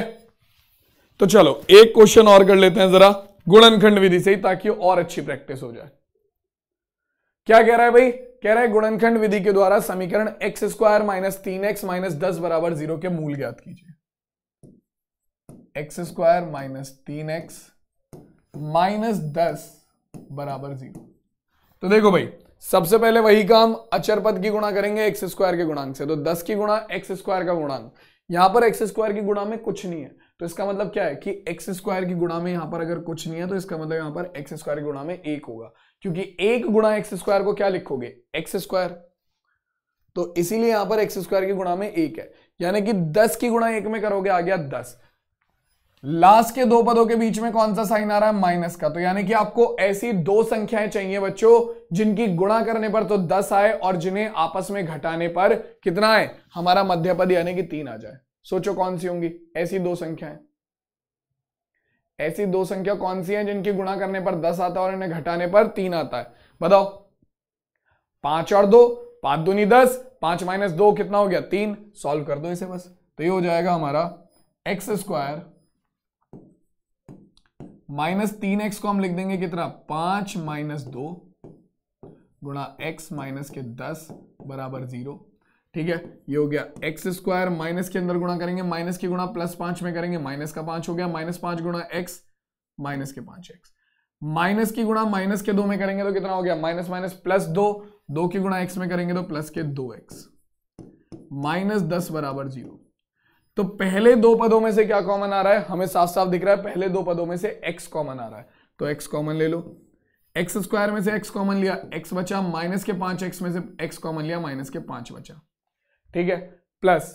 तो चलो एक क्वेश्चन और कर लेते हैं जरा गुणनखंड विधि से ही ताकि और अच्छी प्रैक्टिस हो जाए क्या कह रहा है भाई कह रहा है गुणनखंड विधि के द्वारा समीकरण एक्स स्क्वायर माइनस तीन एक्स माइनस दस बराबर जीरो के मूल ज्ञात कीजिए एक्स स्क्वायर माइनस तीन एक्स माइनस दस बराबर जीरो तो देखो भाई सबसे पहले वही काम अचर पद की गुणा करेंगे एक्स स्क्वायर के गुणांक से तो दस की गुणा एक्स स्क्वायर का गुणांक यहां पर एक्स स्क्वायर की गुणा में कुछ नहीं है तो इसका मतलब क्या है कि एक्स स्क्वायर की गुणा में यहां पर अगर कुछ नहीं है तो इसका मतलब यहां पर एक्स स्क्वायर की गुणा में एक होगा क्योंकि एक गुणा एक्स स्क्वायर को क्या लिखोगे एक्स स्क्वायर तो इसीलिए यहां पर एक्स स्क्वायर की गुणा में एक है यानी कि दस की गुणा एक में करोगे आ गया दस लास्ट के दो पदों के बीच में कौन सा साइन आ रहा है माइनस का तो यानी कि आपको ऐसी दो संख्याएं चाहिए बच्चों जिनकी गुणा करने पर तो दस आए और जिन्हें आपस में घटाने पर कितना आए हमारा मध्य पद यानी कि तीन आ जाए सोचो कौन सी होंगी ऐसी दो संख्याएं ऐसी दो संख्या कौन सी है जिनकी गुणा करने पर दस आता है और इन्हें घटाने पर तीन आता है बताओ पांच और दो पांच दूनी दस पांच माइनस दो कितना हो गया तीन सॉल्व कर दो इसे बस तो ये हो जाएगा हमारा एक्स स्क्वायर माइनस तीन एक्स को हम लिख देंगे कितना पांच माइनस दो गुणा एक्स माइनस के दस बराबर जीरो ठीक है ये हो गया एक्स स्क्वायर माइनस के अंदर गुणा करेंगे माइनस के गुणा प्लस पांच में करेंगे माइनस का पांच हो गया माइनस पांच गुणा एक्स माइनस के पांच एक्स माइनस की गुणा माइनस के दो में करेंगे तो कितना हो गया माइनस माइनस प्लस दो दो की गुणा एक्स में करेंगे तो प्लस के दो एक्स माइनस दस बराबर जीरो तो पहले दो पदों में से क्या कॉमन आ रहा है हमें साफ साफ दिख रहा है पहले दो पदों में से एक्स कॉमन आ रहा है तो एक्स कॉमन ले लो x स्क्वायर में से एक्स कॉमन लिया एक्स बचा माइनस के पांच एक्स में से x कॉमन लिया माइनस के पांच बचा ठीक है प्लस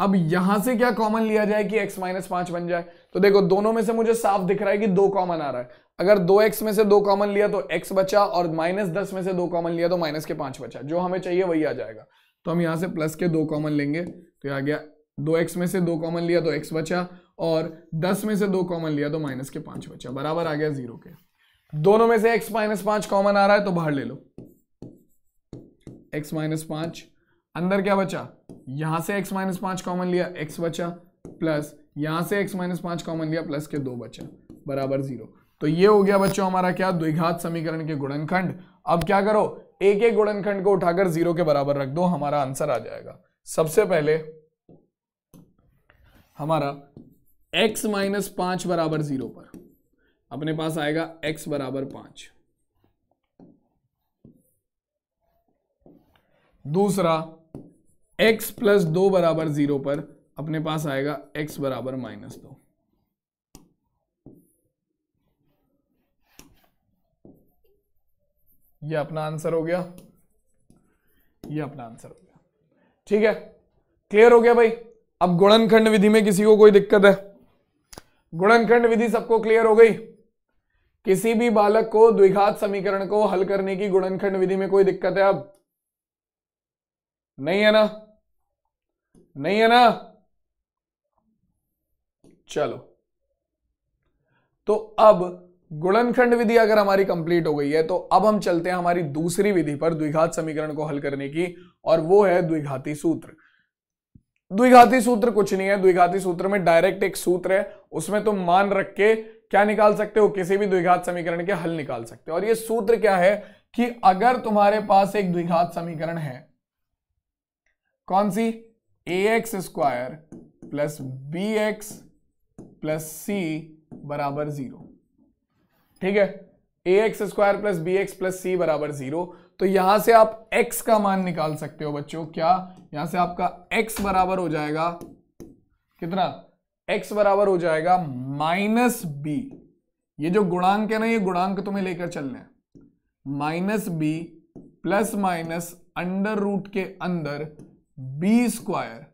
अब यहां से क्या कॉमन लिया जाए कि x माइनस पांच बन जाए तो देखो दोनों में से मुझे साफ दिख रहा है कि दो कॉमन आ रहा है अगर दो एक्स में से दो कॉमन लिया तो एक्स बचा और माइनस दस में से दो कॉमन लिया तो माइनस के पांच बचा जो हमें चाहिए वही आ जाएगा तो हम यहां से प्लस के दो कॉमन लेंगे तो आ गया दो एक्स में से दो कॉमन लिया तो एक्स बचा और दस में से दो कॉमन लिया तो माइनस के पांच बचा बराबर आ गया जीरो के दोनों में से एक्स माइनस पांच कॉमन आ रहा है तो बाहर ले लो एक्स माइनस पांच अंदर क्या बचा यहां से एक्स माइनस पांच कॉमन लिया एक्स बचा प्लस यहां से एक्स माइनस पांच कॉमन लिया प्लस के दो बचा बराबर जीरो तो ये हो गया बच्चों हमारा क्या द्विघात समीकरण के गुणनखंड अब क्या करो एक एक गुणनखंड को उठाकर जीरो के बराबर रख दो हमारा आंसर आ जाएगा सबसे पहले हमारा x माइनस पांच बराबर जीरो पर अपने पास आएगा x बराबर पांच दूसरा x प्लस दो बराबर जीरो पर अपने पास आएगा x बराबर माइनस दो ये अपना आंसर हो गया ये अपना आंसर हो गया ठीक है क्लियर हो गया भाई अब गुणनखंड विधि में किसी को कोई दिक्कत है गुणनखंड विधि सबको क्लियर हो गई किसी भी बालक को द्विघात समीकरण को हल करने की गुणनखंड विधि में कोई दिक्कत है अब नहीं है ना नहीं है ना चलो तो अब गुणनखंड विधि अगर हमारी कंप्लीट हो गई है तो अब हम चलते हैं हमारी दूसरी विधि पर द्विघात समीकरण को हल करने की और वो है द्विघाती सूत्र द्विघाती सूत्र कुछ नहीं है द्विघाती सूत्र में डायरेक्ट एक सूत्र है उसमें तुम मान रख के क्या निकाल सकते हो किसी भी द्विघात समीकरण के हल निकाल सकते हो और ये सूत्र क्या है कि अगर तुम्हारे पास एक द्विघात समीकरण है कौन सी ए x square plus B x plus सी बराबर जीरो ठीक है a x square plus B x plus सी बराबर जीरो तो यहां से आप x का मान निकाल सकते हो बच्चों क्या यहां से आपका x बराबर हो जाएगा कितना x बराबर हो जाएगा माइनस बी ये जो गुणांक है ना ये गुणांक तुम्हें लेकर चलना है minus b plus minus under root के अंदर बी स्क्वायर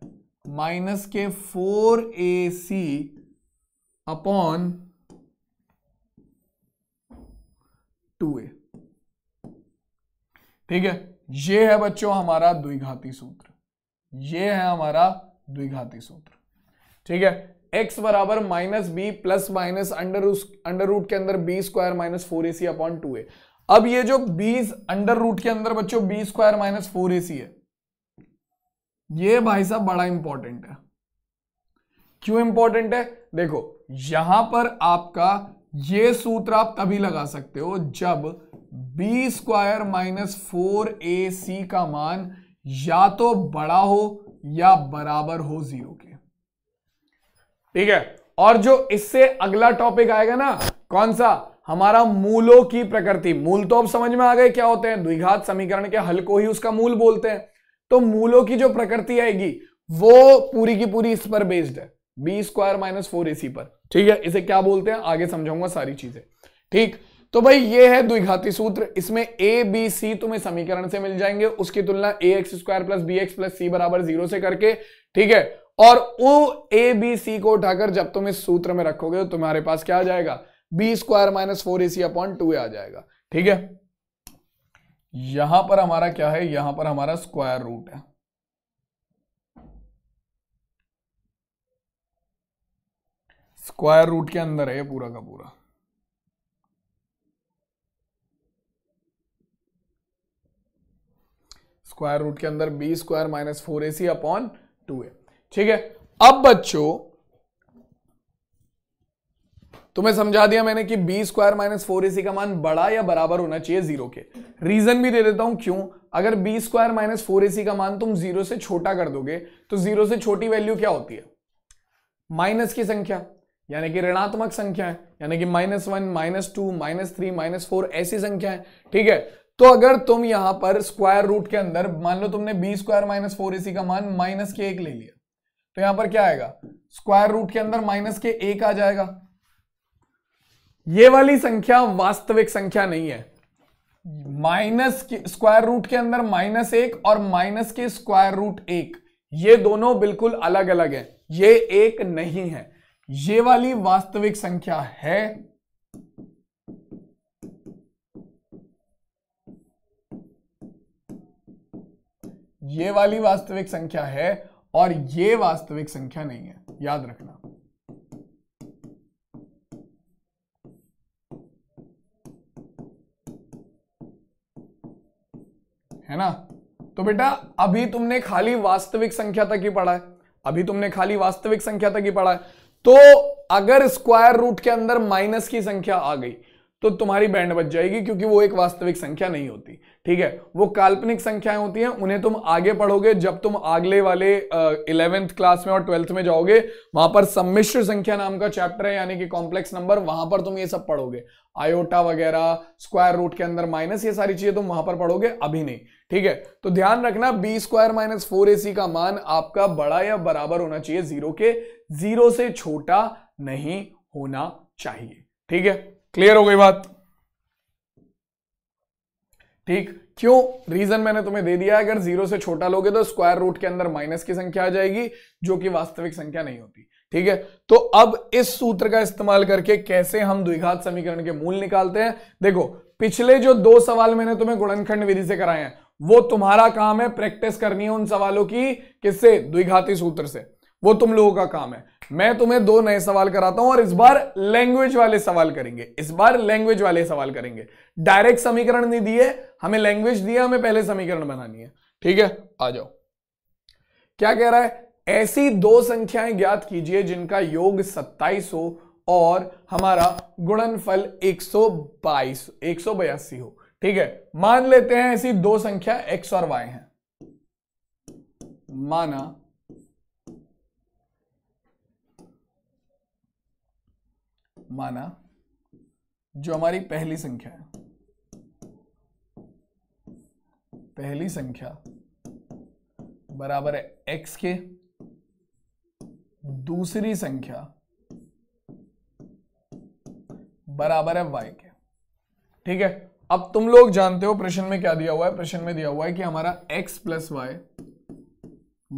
माइनस के four a c upon two a ठीक है ये है बच्चों हमारा द्विघाती सूत्र ये है हमारा द्विघाती सूत्र ठीक है x बराबर minus b plus minus under under root के अंदर b square minus four a c upon two a अब ये जो बीस अंडर रूट के अंदर बच्चों b square minus four a c है ये भाई साहब बड़ा इंपॉर्टेंट है क्यों इंपॉर्टेंट है देखो यहां पर आपका ये सूत्र आप तभी लगा सकते हो जब b square minus four a c का मान या तो बड़ा हो या बराबर हो जीरो के ठीक है और जो इससे अगला टॉपिक आएगा ना कौन सा हमारा मूलों की प्रकृति मूल तो अब समझ में आ गए क्या होते हैं द्विघात समीकरण के हल को ही उसका मूल बोलते हैं तो मूलों की जो प्रकृति आएगी वो पूरी की पूरी इस पर बेस्ड है b square minus four a c पर ठीक है इसे क्या बोलते हैं आगे समझाऊंगा सारी चीजें ठीक तो भाई ये है द्विघाती सूत्र इसमें ए बी सी तुम्हें समीकरण से मिल जाएंगे उसकी तुलना a x square plus B x plus सी बराबर जीरो से करके ठीक है और ओ ए बी सी को उठाकर जब तुम इस सूत्र में रखोगे तो तुम्हारे पास क्या आ जाएगा b square minus four a c upon two a आ जाएगा ठीक है यहां पर हमारा क्या है यहां पर हमारा स्क्वायर रूट है स्क्वायर रूट के अंदर है पूरा का पूरा स्क्वायर रूट के अंदर b square minus four a c upon two a ठीक है अब बच्चों तुम्हें समझा दिया मैंने कि b square minus four a c का मान बड़ा या बराबर होना चाहिए जीरो के रीजन भी दे देता हूं क्यों अगर b square minus four a c का मान तुम जीरो से छोटा कर दोगे तो जीरो से छोटी वैल्यू क्या होती है माइनस की संख्या यानी कि ऋणात्मक संख्या है यानी कि minus one minus two minus three minus four ऐसी संख्या है ठीक है तो अगर तुम यहां पर स्क्वायर रूट के अंदर मान लो तुमने b square minus four a c का मान माइनस के एक ले लिया तो यहां पर क्या आएगा स्क्वायर रूट के अंदर माइनस के एक आ जाएगा ये वाली संख्या वास्तविक संख्या नहीं है माइनस स्क्वायर रूट के अंदर माइनस एक और माइनस के स्क्वायर रूट एक ये दोनों बिल्कुल अलग अलग है ये एक नहीं है ये वाली वास्तविक संख्या है ये वाली वास्तविक संख्या है और ये वास्तविक संख्या नहीं है याद रखना है ना तो बेटा अभी तुमने खाली वास्तविक संख्या तक ही पढ़ा है अभी तुमने खाली वास्तविक संख्या तक ही पढ़ा है तो अगर स्क्वायर रूट के अंदर माइनस की संख्या आ गई तो तुम्हारी बैंड बच जाएगी क्योंकि वो एक वास्तविक संख्या नहीं होती ठीक है वो काल्पनिक संख्याएं होती हैं उन्हें तुम आगे पढ़ोगे जब तुम अगले वाले इलेवेंथ क्लास में और ट्वेल्थ में जाओगे वहां पर सम्मिश्र संख्या नाम का चैप्टर है यानी कि कॉम्प्लेक्स नंबर वहां पर तुम ये सब पढ़ोगे आयोटा वगैरह स्क्वायर रूट के अंदर माइनस ये सारी चीजें तुम वहां पर पढ़ोगे अभी नहीं ठीक है तो ध्यान रखना b square minus four a का मान आपका बड़ा या बराबर होना चाहिए जीरो के जीरो से छोटा नहीं होना चाहिए ठीक है क्लियर हो गई बात ठीक क्यों रीजन मैंने तुम्हें दे दिया अगर जीरो से छोटा लोगे तो स्क्वायर रूट के अंदर माइनस की संख्या आ जाएगी जो कि वास्तविक संख्या नहीं होती ठीक है तो अब इस सूत्र का इस्तेमाल करके कैसे हम द्विघात समीकरण के मूल निकालते हैं देखो पिछले जो दो सवाल मैंने तुम्हें गुणनखंड विधि से कराए हैं वो तुम्हारा काम है प्रैक्टिस करनी है उन सवालों की किससे द्विघाती सूत्र से वो तुम लोगों का काम है मैं तुम्हें दो नए सवाल कराता हूं और इस बार लैंग्वेज वाले सवाल करेंगे इस बार लैंग्वेज वाले सवाल करेंगे डायरेक्ट समीकरण नहीं दिए हमें लैंग्वेज दिया हमें पहले समीकरण बनानी है ठीक है आ जाओ क्या कह रहा है ऐसी दो संख्याएं ज्ञात कीजिए जिनका योग सत्ताईस हो और हमारा गुणनफल सौ 182 हो ठीक है मान लेते हैं ऐसी दो संख्या एक्स और वाई है माना माना जो हमारी पहली संख्या है पहली संख्या बराबर है एक्स के दूसरी संख्या बराबर है वाई के ठीक है अब तुम लोग जानते हो प्रश्न में क्या दिया हुआ है प्रश्न में दिया हुआ है कि हमारा एक्स प्लस वाई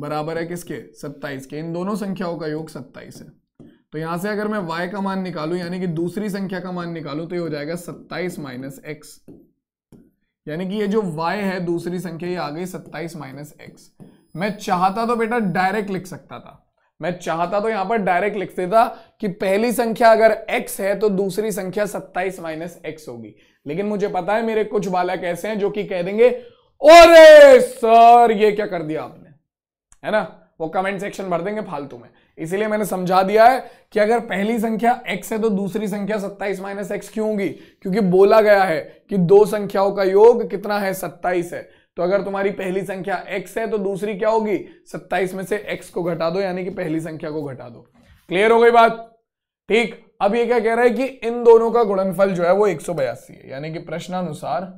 बराबर है किसके 27 के इन दोनों संख्याओं का योग 27 है तो यहां से अगर मैं y का मान निकालू यानी कि दूसरी संख्या का मान निकालू तो ये हो जाएगा सत्ताईस माइनस एक्स यानी कि ये जो y है दूसरी संख्या ये आ गई सत्ताईस माइनस एक्स मैं चाहता तो बेटा डायरेक्ट लिख सकता था मैं चाहता तो यहां पर डायरेक्ट लिख देता कि पहली संख्या अगर x है तो दूसरी संख्या 27 माइनस एक्स होगी लेकिन मुझे पता है मेरे कुछ बालक ऐसे हैं जो कि कह देंगे अरे सर ये क्या कर दिया आपने है ना वो कमेंट सेक्शन भर देंगे फालतू में इसीलिए मैंने समझा दिया है कि अगर पहली संख्या x है तो दूसरी संख्या सत्ताईस माइनस एक्स क्यों होगी क्योंकि बोला गया है कि दो संख्याओं का योग कितना है सत्ताईस है तो अगर तुम्हारी पहली संख्या x है तो दूसरी क्या होगी सत्ताईस में से x को घटा दो यानी कि पहली संख्या को घटा दो क्लियर हो गई बात ठीक अब ये क्या कह रहा है कि इन दोनों का गुणनफल जो है वो एक है यानी कि प्रश्नानुसार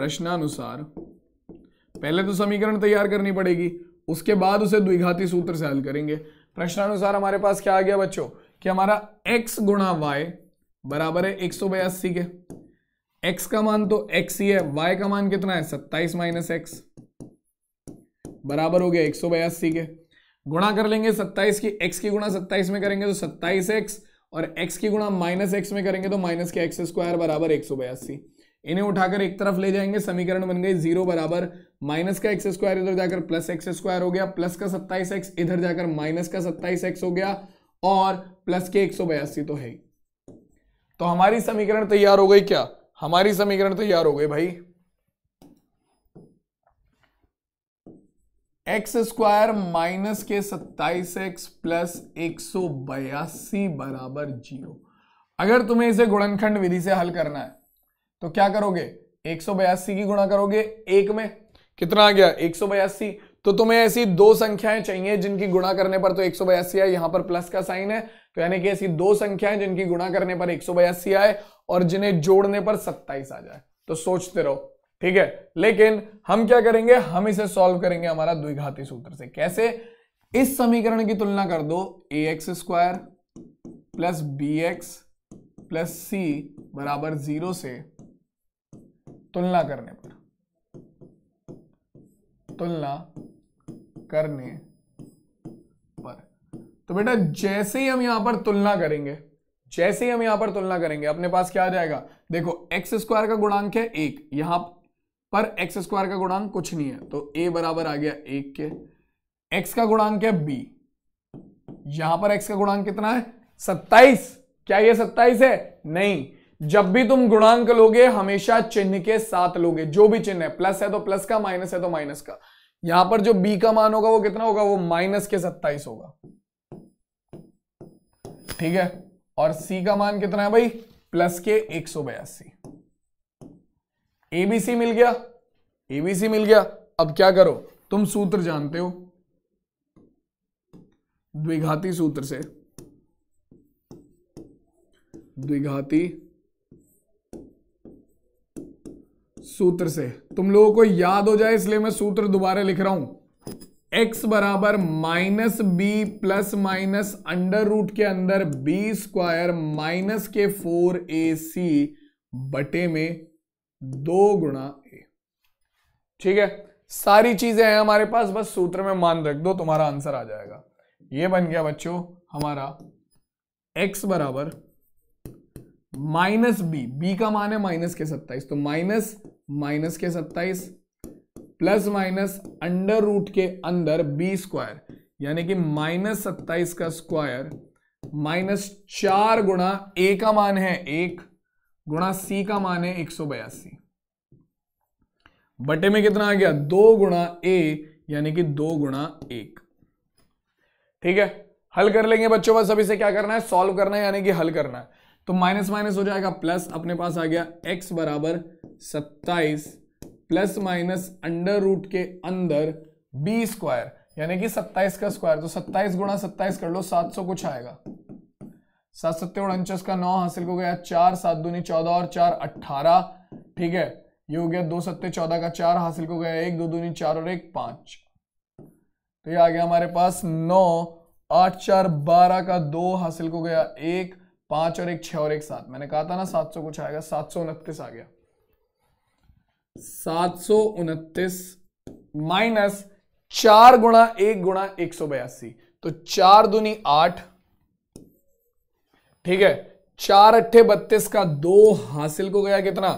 प्रश्नानुसार पहले तो समीकरण तैयार करनी पड़ेगी उसके बाद उसे द्विघाती सूत्र से हल करेंगे प्रश्नानुसार हमारे पास क्या आ गया बच्चों कि हमारा x गुणा वाई बराबर है एक के x का मान तो x ही है y का मान कितना है 27 माइनस एक्स बराबर हो गया एक के गुणा कर लेंगे 27 की x की गुणा 27 में करेंगे तो 27x और x की गुणा माइनस एक्स में करेंगे तो माइनस के एक्स स्क्वायर बराबर एक सौ बयासी इन्हें उठाकर एक तरफ ले जाएंगे समीकरण बन गए जीरो बराबर माइनस का एक्स स्क्वायर इधर जाकर प्लस एक्स स्क्वायर हो गया प्लस का सत्ताईस एक्स इधर जाकर माइनस का सत्ताईस एक्स हो गया और प्लस के एक तो है तो हमारी समीकरण तैयार हो गई क्या हमारी समीकरण तैयार हो गई भाई एक्स स्क्वायर माइनस के सत्ताईस एक्स प्लस एक सौ बयासी बराबर जीरो अगर तुम्हें इसे गुणनखंड विधि से हल करना है तो क्या करोगे एक की गुणा करोगे एक में कितना आ गया एक तो तुम्हें ऐसी दो संख्याएं चाहिए जिनकी गुणा करने पर तो एक सौ बयासी आए यहां पर प्लस का साइन है तो यानी कि ऐसी दो संख्याएं जिनकी गुणा करने पर एक सौ बयासी आए और जिन्हें जोड़ने पर सत्ताईस आ जाए तो सोचते रहो ठीक है लेकिन हम क्या करेंगे हम इसे सॉल्व करेंगे हमारा द्विघाती सूत्र से कैसे इस समीकरण की तुलना कर दो a x square plus B x plus सी बराबर जीरो से तुलना करने पर तुलना करने पर तो बेटा जैसे ही हम यहां पर तुलना करेंगे जैसे ही हम यहां पर तुलना करेंगे अपने पास क्या आ जाएगा देखो एक्स स्क्वायर का गुणांक है एक यहां पर एक्स स्क्वायर का गुणांक कुछ नहीं है तो ए बराबर आ गया एक के एक्स का गुणांक है बी यहां पर एक्स का गुणांक कितना है सत्ताईस क्या ये सत्ताईस है नहीं जब भी तुम गुणांक लोगे हमेशा चिन्ह के साथ लोगे जो भी चिन्ह है प्लस है तो प्लस का माइनस है तो माइनस का यहां पर जो बी का मान होगा वो कितना होगा वो माइनस के सत्ताईस होगा ठीक है और सी का मान कितना है भाई प्लस के एक सौ बयासी एबीसी मिल गया एबीसी मिल गया अब क्या करो तुम सूत्र जानते हो द्विघाती सूत्र से द्विघाती सूत्र से तुम लोगों को याद हो जाए इसलिए मैं सूत्र दोबारा लिख रहा हूं x बराबर minus b plus minus under root के अंदर बी स्क्वायर माइनस के फोर ए सी बटे में दो गुणा ए ठीक है सारी चीजें हैं हमारे पास बस सूत्र में मान रख दो तुम्हारा आंसर आ जाएगा ये बन गया बच्चों हमारा x बराबर माइनस बी बी का मान है माइनस के सत्ताईस तो माइनस माइनस के सत्ताईस प्लस माइनस अंडर रूट के अंदर बी स्क्वायर यानी कि माइनस सत्ताईस का स्क्वायर माइनस चार गुणा ए का मान है एक गुणा सी का मान है एक सौ बयासी बटे में कितना आ गया दो गुणा ए यानी कि दो गुणा एक ठीक है हल कर लेंगे बच्चों बस अभी से क्या करना है सॉल्व करना है यानी कि हल करना है तो माइनस माइनस हो जाएगा प्लस अपने पास आ गया एक्स बराबर सत्ताईस प्लस माइनस अंडर रूट के अंदर बी स्क्वायर यानी कि सत्ताईस का स्क्वायर तो सत्ताईस गुणा सत्ताईस कर लो सात सौ कुछ आएगा सात सत्तर उनचास का नौ हासिल हो गया चार सात दूनी चौदह और चार अट्ठारह ठीक है ये हो गया दो सत्य चौदह का चार हासिल हो गया एक दो दूनी चार और एक पांच तो ये आ गया हमारे पास नौ आठ चार बारह का दो हासिल हो गया एक पांच और एक छ और एक सात मैंने कहा था ना सात सौ कुछ आएगा सात सौ उनतीस आ गया सात सौ उनतीस माइनस चार गुणा एक गुणा एक सौ बयासी तो चार दुनी आठ ठीक है चार अट्ठे बत्तीस का दो हासिल को गया कितना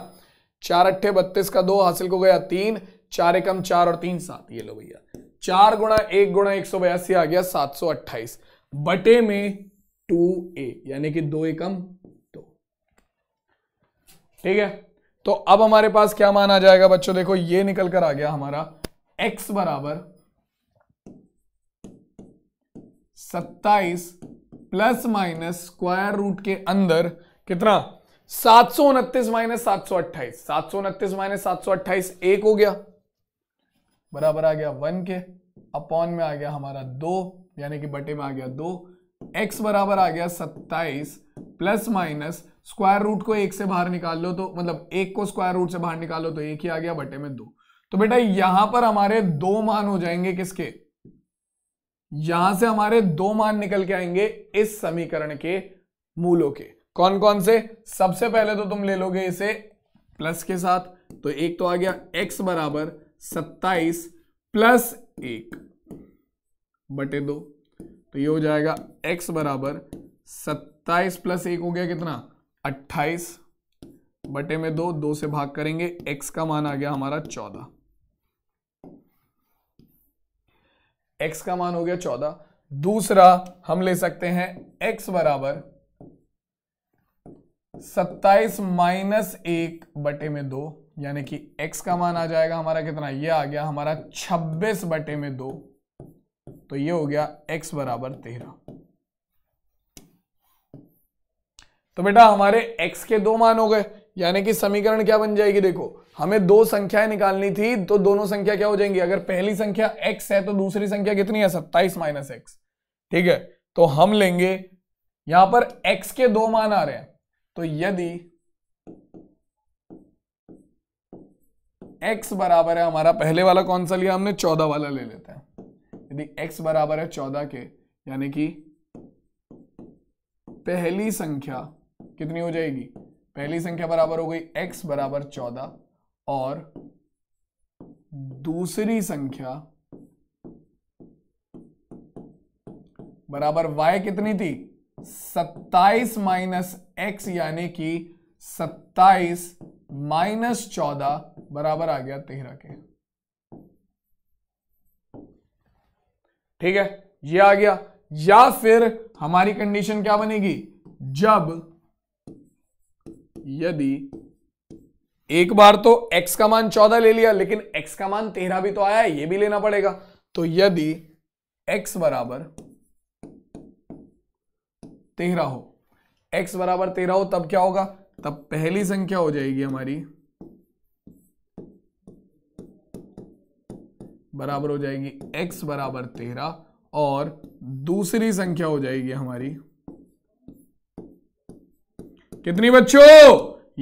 चार अट्ठे बत्तीस का दो हासिल को गया तीन चार एकम चार और तीन सात ये लो भैया चार गुणा एक गुणा एक सौ बयासी आ गया सात सौ अट्ठाईस बटे में टू ए यानी कि दो एकम दो ठीक है तो अब हमारे पास क्या माना जाएगा बच्चों देखो ये निकल कर आ गया हमारा x बराबर सत्ताईस प्लस माइनस स्क्वायर रूट के अंदर कितना सात सौ उनतीस माइनस सात सौ अट्ठाईस सात सौ उनतीस माइनस सात सौ अट्ठाईस एक हो गया बराबर आ गया वन के अपॉन में आ गया हमारा दो यानी कि बटे में आ गया दो एक्स बराबर आ गया सत्ताईस प्लस माइनस स्क्वायर रूट को एक से बाहर निकाल लो तो मतलब एक को स्क्वायर रूट से बाहर निकालो तो एक ही आ गया बटे में दो तो बेटा यहां पर हमारे दो मान हो जाएंगे किसके यहां से हमारे दो मान निकल के आएंगे इस समीकरण के मूलों के कौन कौन से सबसे पहले तो तुम ले लोगे इसे प्लस के साथ तो एक तो आ गया एक्स बराबर सत्ताईस प्लस एक बटे दो तो ये हो जाएगा x बराबर सत्ताईस प्लस एक हो गया कितना अट्ठाईस बटे में दो दो से भाग करेंगे x का मान आ गया हमारा चौदह x का मान हो गया चौदह दूसरा हम ले सकते हैं x बराबर सत्ताईस माइनस एक बटे में दो यानी कि x का मान आ जाएगा हमारा कितना ये आ गया हमारा छब्बीस बटे में दो तो ये हो गया x बराबर तेरह तो बेटा हमारे x के दो मान हो गए यानी कि समीकरण क्या बन जाएगी देखो हमें दो संख्याएं निकालनी थी तो दोनों संख्या क्या हो जाएंगी अगर पहली संख्या x है तो दूसरी संख्या कितनी है सत्ताईस माइनस एक्स ठीक है तो हम लेंगे यहां पर x के दो मान आ रहे हैं तो यदि x बराबर है हमारा पहले वाला कौन सा लिया हमने चौदह वाला ले लेते हैं यदि x बराबर है चौदह के यानी कि पहली संख्या कितनी हो जाएगी पहली संख्या बराबर हो गई x बराबर चौदह और दूसरी संख्या बराबर y कितनी थी सत्ताईस माइनस एक्स यानी कि सत्ताईस माइनस चौदह बराबर आ गया तेरह के ठीक है ये आ गया या फिर हमारी कंडीशन क्या बनेगी जब यदि एक बार तो x का मान चौदह ले लिया लेकिन x का मान तेरह भी तो आया है ये भी लेना पड़ेगा तो यदि x बराबर तेरह हो x बराबर तेरह हो तब क्या होगा तब पहली संख्या हो जाएगी हमारी बराबर हो जाएगी x बराबर तेरह और दूसरी संख्या हो जाएगी हमारी कितनी बच्चों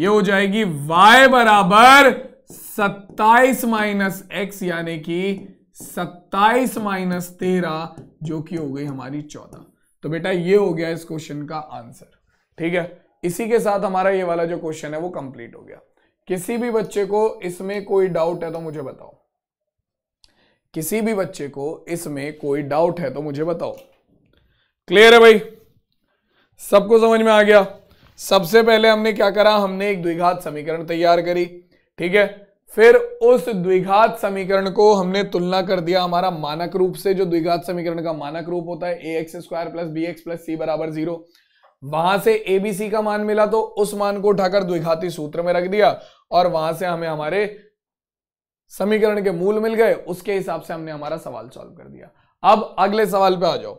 ये हो जाएगी y बराबर सत्ताईस माइनस एक्स यानी कि सत्ताईस माइनस तेरह जो कि हो गई हमारी चौदह तो बेटा ये हो गया इस क्वेश्चन का आंसर ठीक है इसी के साथ हमारा ये वाला जो क्वेश्चन है वो कंप्लीट हो गया किसी भी बच्चे को इसमें कोई डाउट है तो मुझे बताओ किसी भी बच्चे को इसमें कोई डाउट है तो मुझे बताओ क्लियर है भाई सबको समझ में आ गया सबसे पहले हमने क्या करा हमने एक द्विघात समीकरण तैयार करी ठीक है फिर उस द्विघात समीकरण को हमने तुलना कर दिया हमारा मानक रूप से जो द्विघात समीकरण का मानक रूप होता है a x square plus B x plus सी बराबर जीरो वहां से एबीसी का मान मिला तो उस मान को उठाकर द्विघाती सूत्र में रख दिया और वहां से हमें हमारे समीकरण के मूल मिल गए उसके हिसाब से हमने हमारा सवाल सॉल्व कर दिया अब अगले सवाल पे आ जाओ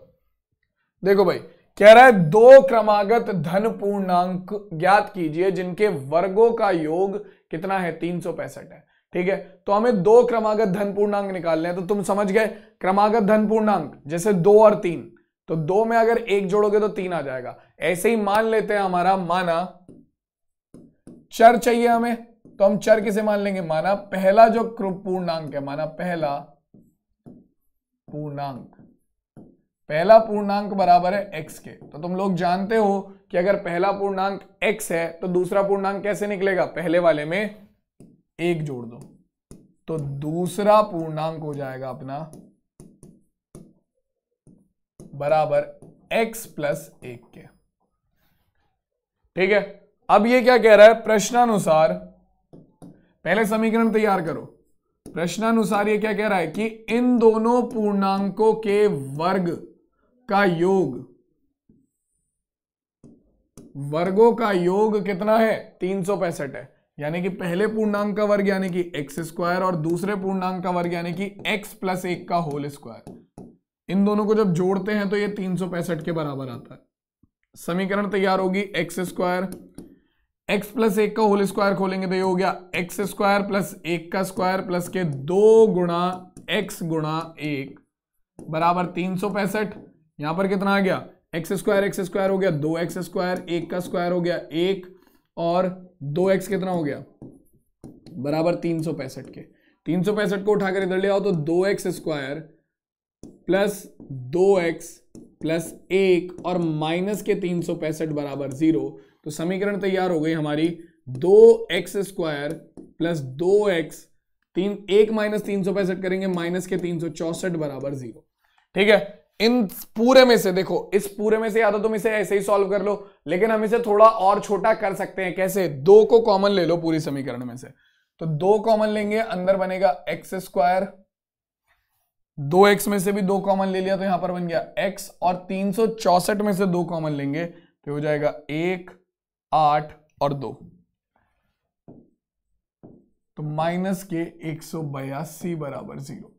देखो भाई कह रहा है दो क्रमागत धन पूर्णांक ज्ञात कीजिए जिनके वर्गों का योग कितना है तीन सौ पैंसठ है ठीक है तो हमें दो क्रमागत धन पूर्णांक निकालने हैं तो तुम समझ गए क्रमागत धन पूर्णांक जैसे दो और तीन तो दो में अगर एक जोड़ोगे तो तीन आ जाएगा ऐसे ही मान लेते हैं हमारा माना चर चाहिए हमें तो हम चर किसे मान लेंगे माना पहला जो पूर्णांक है माना पहला पूर्णांक पहला पूर्णांक बराबर है एक्स के तो तुम लोग जानते हो कि अगर पहला पूर्णांक एक्स है तो दूसरा पूर्णांक कैसे निकलेगा पहले वाले में एक जोड़ दो तो दूसरा पूर्णांक हो जाएगा अपना बराबर एक्स प्लस एक के ठीक है अब ये क्या कह रहा है प्रश्नानुसार पहले समीकरण तैयार करो प्रश्नानुसार ये क्या कह रहा है कि इन दोनों पूर्णांकों के वर्ग का योग वर्गों का योग कितना है तीन है यानी कि पहले पूर्णांक का वर्ग यानी कि एक्स स्क्वायर और दूसरे पूर्णांक का वर्ग यानी कि एक्स प्लस एक का होल स्क्वायर इन दोनों को जब जोड़ते हैं तो ये तीन के बराबर आता है समीकरण तैयार होगी एक्स स्क्वायर एक्स प्लस एक का होल स्क्वायर खोलेंगे तो ये हो गया एक्स स्क्वायर प्लस एक का स्क्वायर प्लस के दो गुणा एक्स गुणा एक बराबर तीन सौ पैंसठ यहां पर कितना आ गया एक्स स्क्वायर एक्स स्क्वायर हो गया दो एक्स स्क्वायर एक का स्क्वायर हो गया एक और दो एक्स कितना हो गया बराबर तीन सौ पैंसठ के तीन सौ पैंसठ को उठाकर इधर ले आओ तो दो एक्स स्क्वायर प्लस दो एक्स प्लस एक और माइनस के तीन सौ पैंसठ बराबर जीरो तो समीकरण तैयार हो गई हमारी दो एक्स स्क्वायर प्लस दो एक्स तीन एक माइनस तीन सौ पैंसठ करेंगे माइनस के तीन सौ चौसठ बराबर जीरो ठीक है इन पूरे में से देखो इस पूरे में से या तो तुम इसे ऐसे ही सॉल्व कर लो लेकिन हम इसे थोड़ा और छोटा कर सकते हैं कैसे दो को कॉमन ले लो पूरी समीकरण में से तो दो कॉमन लेंगे अंदर बनेगा एक्स स्क्वायर दो एक्स में से भी दो कॉमन ले लिया तो यहां पर बन गया एक्स और तीन में से दो कॉमन लेंगे तो हो जाएगा एक आठ और दो तो माइनस के एक सौ बयासी बराबर जीरो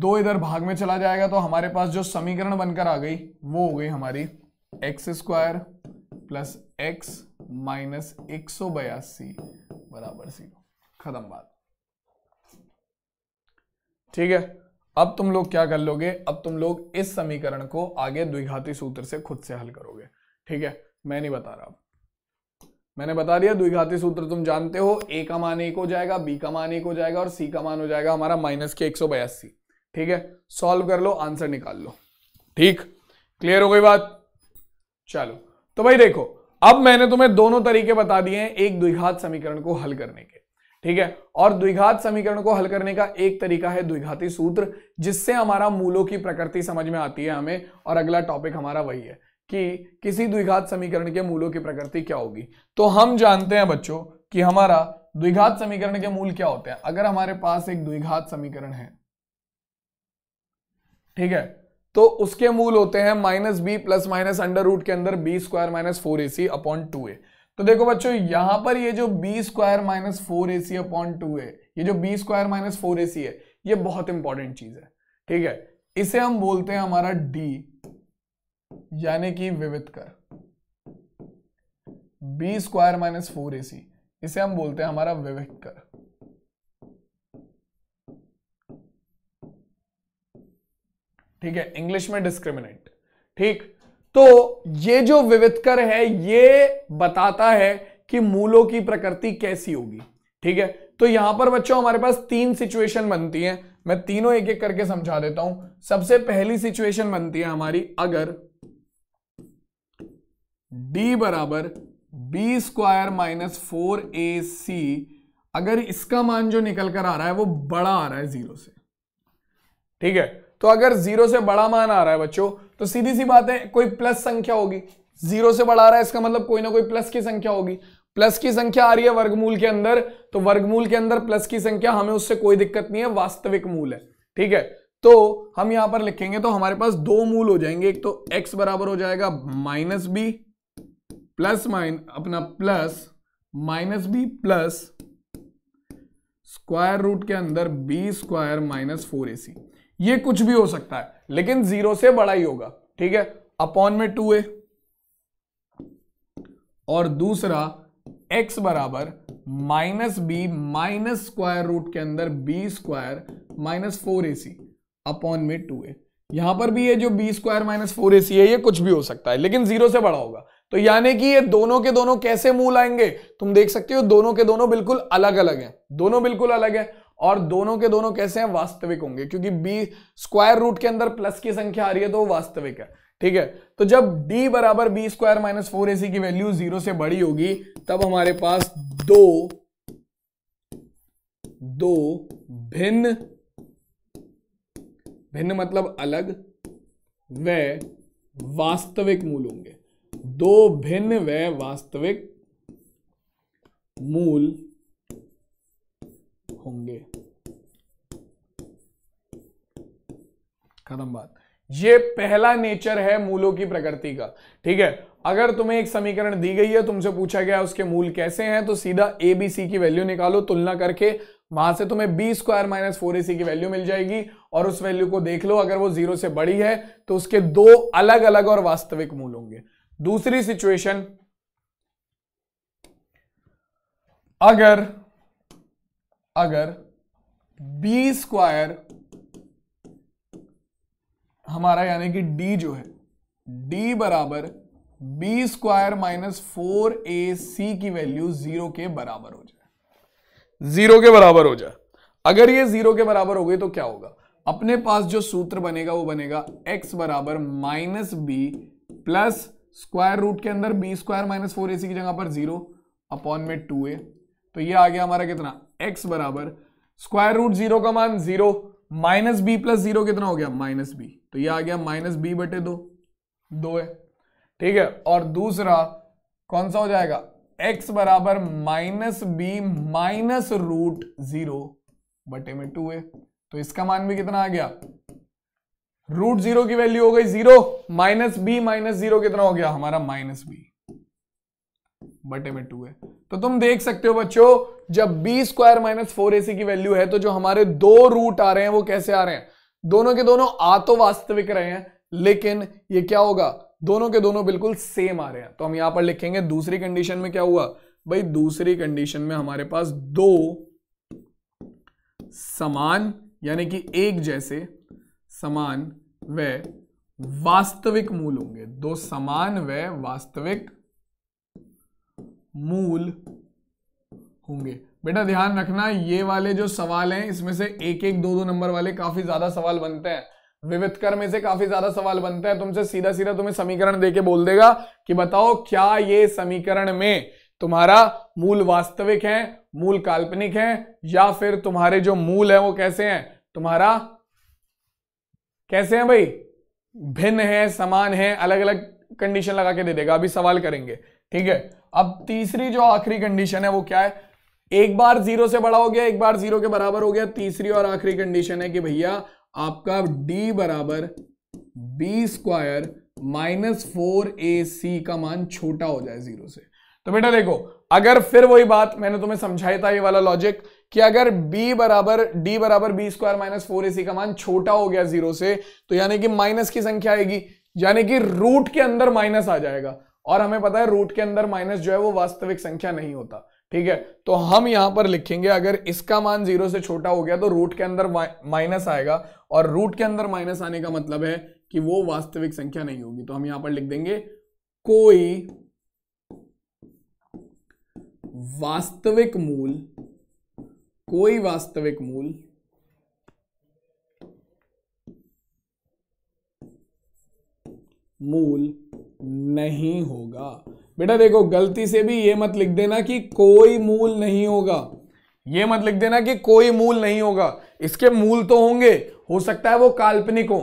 दो इधर भाग में चला जाएगा तो हमारे पास जो समीकरण बनकर आ गई वो हो गई हमारी x square plus x minus एक सौ बयासी बराबर जीरो खत्म बात ठीक है अब तुम लोग क्या कर लोगे अब तुम लोग इस समीकरण को आगे द्विघाती सूत्र से खुद से हल करोगे ठीक है मैं नहीं बता रहा मैंने बता दिया द्विघाती सूत्र तुम जानते हो ए का मान एक हो जाएगा बी का मान एक हो जाएगा और सी का मान हो जाएगा हमारा माइनस के एक सौ बयासी ठीक है सॉल्व कर लो आंसर निकाल लो ठीक क्लियर हो गई बात चलो तो भाई देखो अब मैंने तुम्हें दोनों तरीके बता दिए हैं एक द्विघात समीकरण को हल करने के ठीक है और द्विघात समीकरण को हल करने का एक तरीका है द्विघाती सूत्र जिससे हमारा मूलों की प्रकृति समझ में आती है हमें और अगला टॉपिक हमारा वही है कि किसी द्विघात समीकरण के मूलों की प्रकृति क्या होगी तो हम जानते हैं बच्चों कि हमारा द्विघात समीकरण के मूल क्या होते हैं अगर हमारे पास एक द्विघात समीकरण है ठीक है तो उसके मूल होते हैं minus b plus minus under root के अंदर b square minus four a c upon two a तो देखो बच्चों यहां पर ये जो b square minus four a c upon two a ये जो b square minus four a c है ये बहुत इंपॉर्टेंट चीज है ठीक है इसे हम बोलते हैं हमारा डी यानी कि विविध कर b square minus four a इसे हम बोलते हैं हमारा विविध कर ठीक है इंग्लिश में डिस्क्रिमिनेंट ठीक तो ये जो विविधकर है ये बताता है कि मूलों की प्रकृति कैसी होगी ठीक है तो यहां पर बच्चों हमारे पास तीन सिचुएशन बनती हैं मैं तीनों एक एक करके समझा देता हूं सबसे पहली सिचुएशन बनती है हमारी अगर डी बराबर b square minus four a c अगर इसका मान जो निकल कर आ रहा है वो बड़ा आ रहा है जीरो से ठीक है तो अगर जीरो से बड़ा मान आ रहा है बच्चों तो सीधी सी बात है कोई प्लस संख्या होगी जीरो से बड़ा आ रहा है इसका मतलब कोई ना कोई प्लस की संख्या होगी प्लस की संख्या आ रही है वर्गमूल के अंदर तो वर्गमूल के अंदर प्लस की संख्या हमें उससे कोई दिक्कत नहीं है वास्तविक मूल है ठीक है तो हम यहां पर लिखेंगे तो हमारे पास दो मूल हो जाएंगे एक तो x बराबर हो जाएगा माइनस बी प्लस माइन अपना plus minus b plus square root के अंदर b square minus four a c ये कुछ भी हो सकता है लेकिन जीरो से बड़ा ही होगा ठीक है अपॉन में टू ए और दूसरा एक्स बराबर minus b minus square root के अंदर b square minus four a c upon में टू ए यहां पर भी ये जो b square minus four a c है ये कुछ भी हो सकता है लेकिन जीरो से बड़ा होगा तो यानी कि ये दोनों के दोनों कैसे मूल आएंगे तुम देख सकते हो दोनों के दोनों बिल्कुल अलग अलग हैं दोनों बिल्कुल अलग हैं और दोनों के दोनों कैसे हैं वास्तविक होंगे क्योंकि बी स्क्वायर रूट के अंदर प्लस की संख्या आ रही है तो वो वास्तविक है ठीक है तो जब d बराबर b square minus four a की वैल्यू जीरो से बड़ी होगी तब हमारे पास दो दो भिन्न भिन्न मतलब अलग वे वास्तविक मूल होंगे दो भिन्न व वास्तविक मूल होंगे खत्म बात ये पहला नेचर है मूलों की प्रकृति का ठीक है अगर तुम्हें एक समीकरण दी गई है तुमसे पूछा गया उसके मूल कैसे हैं तो सीधा ए बी सी की वैल्यू निकालो तुलना करके वहां से तुम्हें b square minus four a c की वैल्यू मिल जाएगी और उस वैल्यू को देख लो अगर वो जीरो से बड़ी है तो उसके दो अलग अलग और वास्तविक मूल होंगे दूसरी सिचुएशन अगर अगर बी स्क्वायर हमारा यानी कि डी जो है डी बराबर b square minus four a c की वैल्यू जीरो के बराबर हो जाए जीरो के बराबर हो जाए अगर ये जीरो के बराबर हो गई तो क्या होगा अपने पास जो सूत्र बनेगा वो बनेगा एक्स बराबर minus b plus square root के अंदर b square minus four a c की जगह पर जीरो अपॉन में टू ए तो ये आ गया हमारा कितना एक्स बराबर स्क्वायर रूट जीरो का मान zero minus b plus zero कितना हो गया माइनस बी तो ये आ गया माइनस बी बटे दो दो है ठीक है और दूसरा कौन सा हो जाएगा एक्स बराबर minus b minus root zero बटे में टू है तो इसका मान भी कितना आ गया रूट जीरो की वैल्यू हो गई zero minus b minus zero कितना हो गया हमारा माइनस बी बटे में टू है तो तुम देख सकते हो बच्चों जब b square minus four a c की वैल्यू है तो जो हमारे दो रूट आ रहे हैं वो कैसे आ रहे हैं दोनों के दोनों आ तो वास्तविक रहे हैं लेकिन ये क्या होगा दोनों के दोनों बिल्कुल सेम आ रहे हैं तो हम यहां पर लिखेंगे दूसरी कंडीशन में क्या हुआ भाई दूसरी कंडीशन में हमारे पास दो समान यानी कि एक जैसे समान वे वास्तविक मूल होंगे दो समान व वास्तविक मूल होंगे बेटा ध्यान रखना ये वाले जो सवाल हैं इसमें से एक एक दो दो नंबर वाले काफी ज्यादा सवाल बनते हैं विविधकर में से काफी ज्यादा सवाल बनते हैं तुमसे सीधा सीधा तुम्हें समीकरण देके बोल देगा कि बताओ क्या ये समीकरण में तुम्हारा मूल वास्तविक है मूल काल्पनिक है या फिर तुम्हारे जो मूल है वो कैसे हैं तुम्हारा कैसे हैं भाई भिन्न है समान है अलग अलग कंडीशन लगा के दे देगा अभी सवाल करेंगे ठीक है अब तीसरी जो आखिरी कंडीशन है वो क्या है एक बार जीरो से बड़ा हो गया एक बार जीरो के बराबर हो गया तीसरी और आखिरी कंडीशन है कि भैया आपका डी बराबर b square minus four a c का मान छोटा हो जाए जीरो से तो बेटा देखो अगर फिर वही बात मैंने तुम्हें समझाया था ये वाला लॉजिक कि अगर b बराबर d बराबर b square minus four a c का मान छोटा हो गया जीरो से तो यानी कि माइनस की संख्या आएगी यानी कि रूट के अंदर माइनस आ जाएगा और हमें पता है रूट के अंदर माइनस जो है वो वास्तविक संख्या नहीं होता ठीक है तो हम यहां पर लिखेंगे अगर इसका मान जीरो से छोटा हो गया तो रूट के अंदर माइनस आएगा और रूट के अंदर माइनस आने का मतलब है कि वो वास्तविक संख्या नहीं होगी तो हम यहां पर लिख देंगे कोई वास्तविक मूल कोई वास्तविक मूल मूल नहीं होगा बेटा देखो गलती से भी यह मत लिख देना कि कोई मूल नहीं होगा यह मत लिख देना कि कोई मूल नहीं होगा इसके मूल तो होंगे हो सकता है वो काल्पनिक हो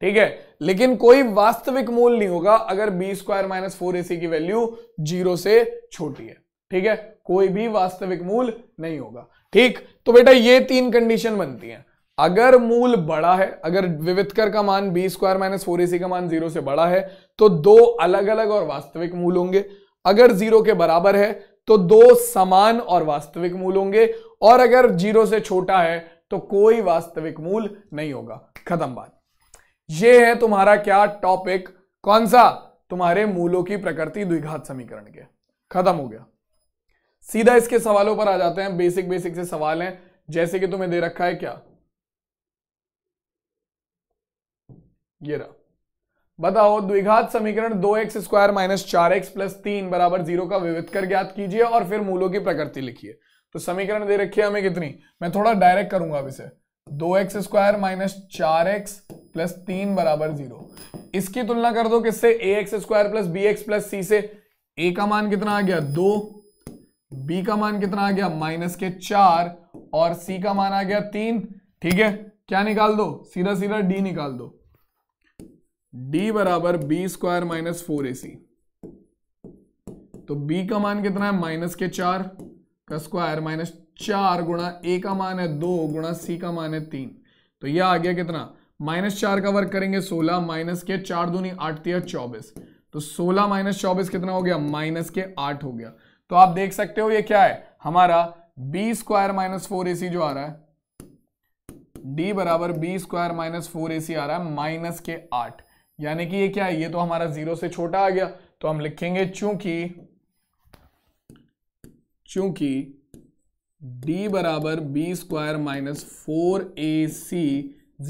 ठीक है लेकिन कोई वास्तविक मूल नहीं होगा अगर b square minus four a की वैल्यू जीरो से छोटी है ठीक है कोई भी वास्तविक मूल नहीं होगा ठीक तो बेटा ये तीन कंडीशन बनती हैं अगर मूल बड़ा है अगर विविधकर का मान b square minus four a c का मान जीरो से बड़ा है तो दो अलग अलग और वास्तविक मूल होंगे अगर जीरो के बराबर है तो दो समान और वास्तविक मूल होंगे और अगर जीरो से छोटा है तो कोई वास्तविक मूल नहीं होगा खत्म बात ये है तुम्हारा क्या टॉपिक कौन सा तुम्हारे मूलों की प्रकृति द्विघात समीकरण के खत्म हो गया सीधा इसके सवालों पर आ जाते हैं बेसिक बेसिक से सवाल हैं जैसे कि तुम्हें दे रखा है क्या ये रहा बताओ द्विघात समीकरण दो एक्स स्क्वायर माइनस चार एक्स प्लस तीन बराबर जीरो का कर ज्ञात कीजिए और फिर मूलों की प्रकृति लिखिए तो समीकरण दे रखिए हमें कितनी मैं थोड़ा डायरेक्ट करूंगा अब इसे दो एक्स स्क्वायर माइनस चार एक्स प्लस तीन बराबर जीरो इसकी तुलना कर दो किससे a x square plus B x plus c से ए का मान कितना आ गया दो बी का मान कितना आ गया माइनस के चार और सी का मान आ गया तीन ठीक है क्या निकाल दो सीधा सीधा डी निकाल दो डी बराबर b square minus four a c तो बी का मान कितना है माइनस के चार का स्क्वायर माइनस चार गुणा ए का मान है दो गुणा सी का मान है तीन तो यह आ गया कितना माइनस चार का वर्क करेंगे सोलह माइनस के चार दूनी आठ तीन चौबीस तो सोलह माइनस चौबीस कितना हो गया माइनस के आठ हो गया तो आप देख सकते हो ये क्या है हमारा b square minus four a जो आ रहा है डी बराबर b square minus four a आ रहा है माइनस के आठ यानी कि ये क्या है ये तो हमारा जीरो से छोटा आ गया तो हम लिखेंगे चूंकि चूंकि डी बराबर b square minus four a c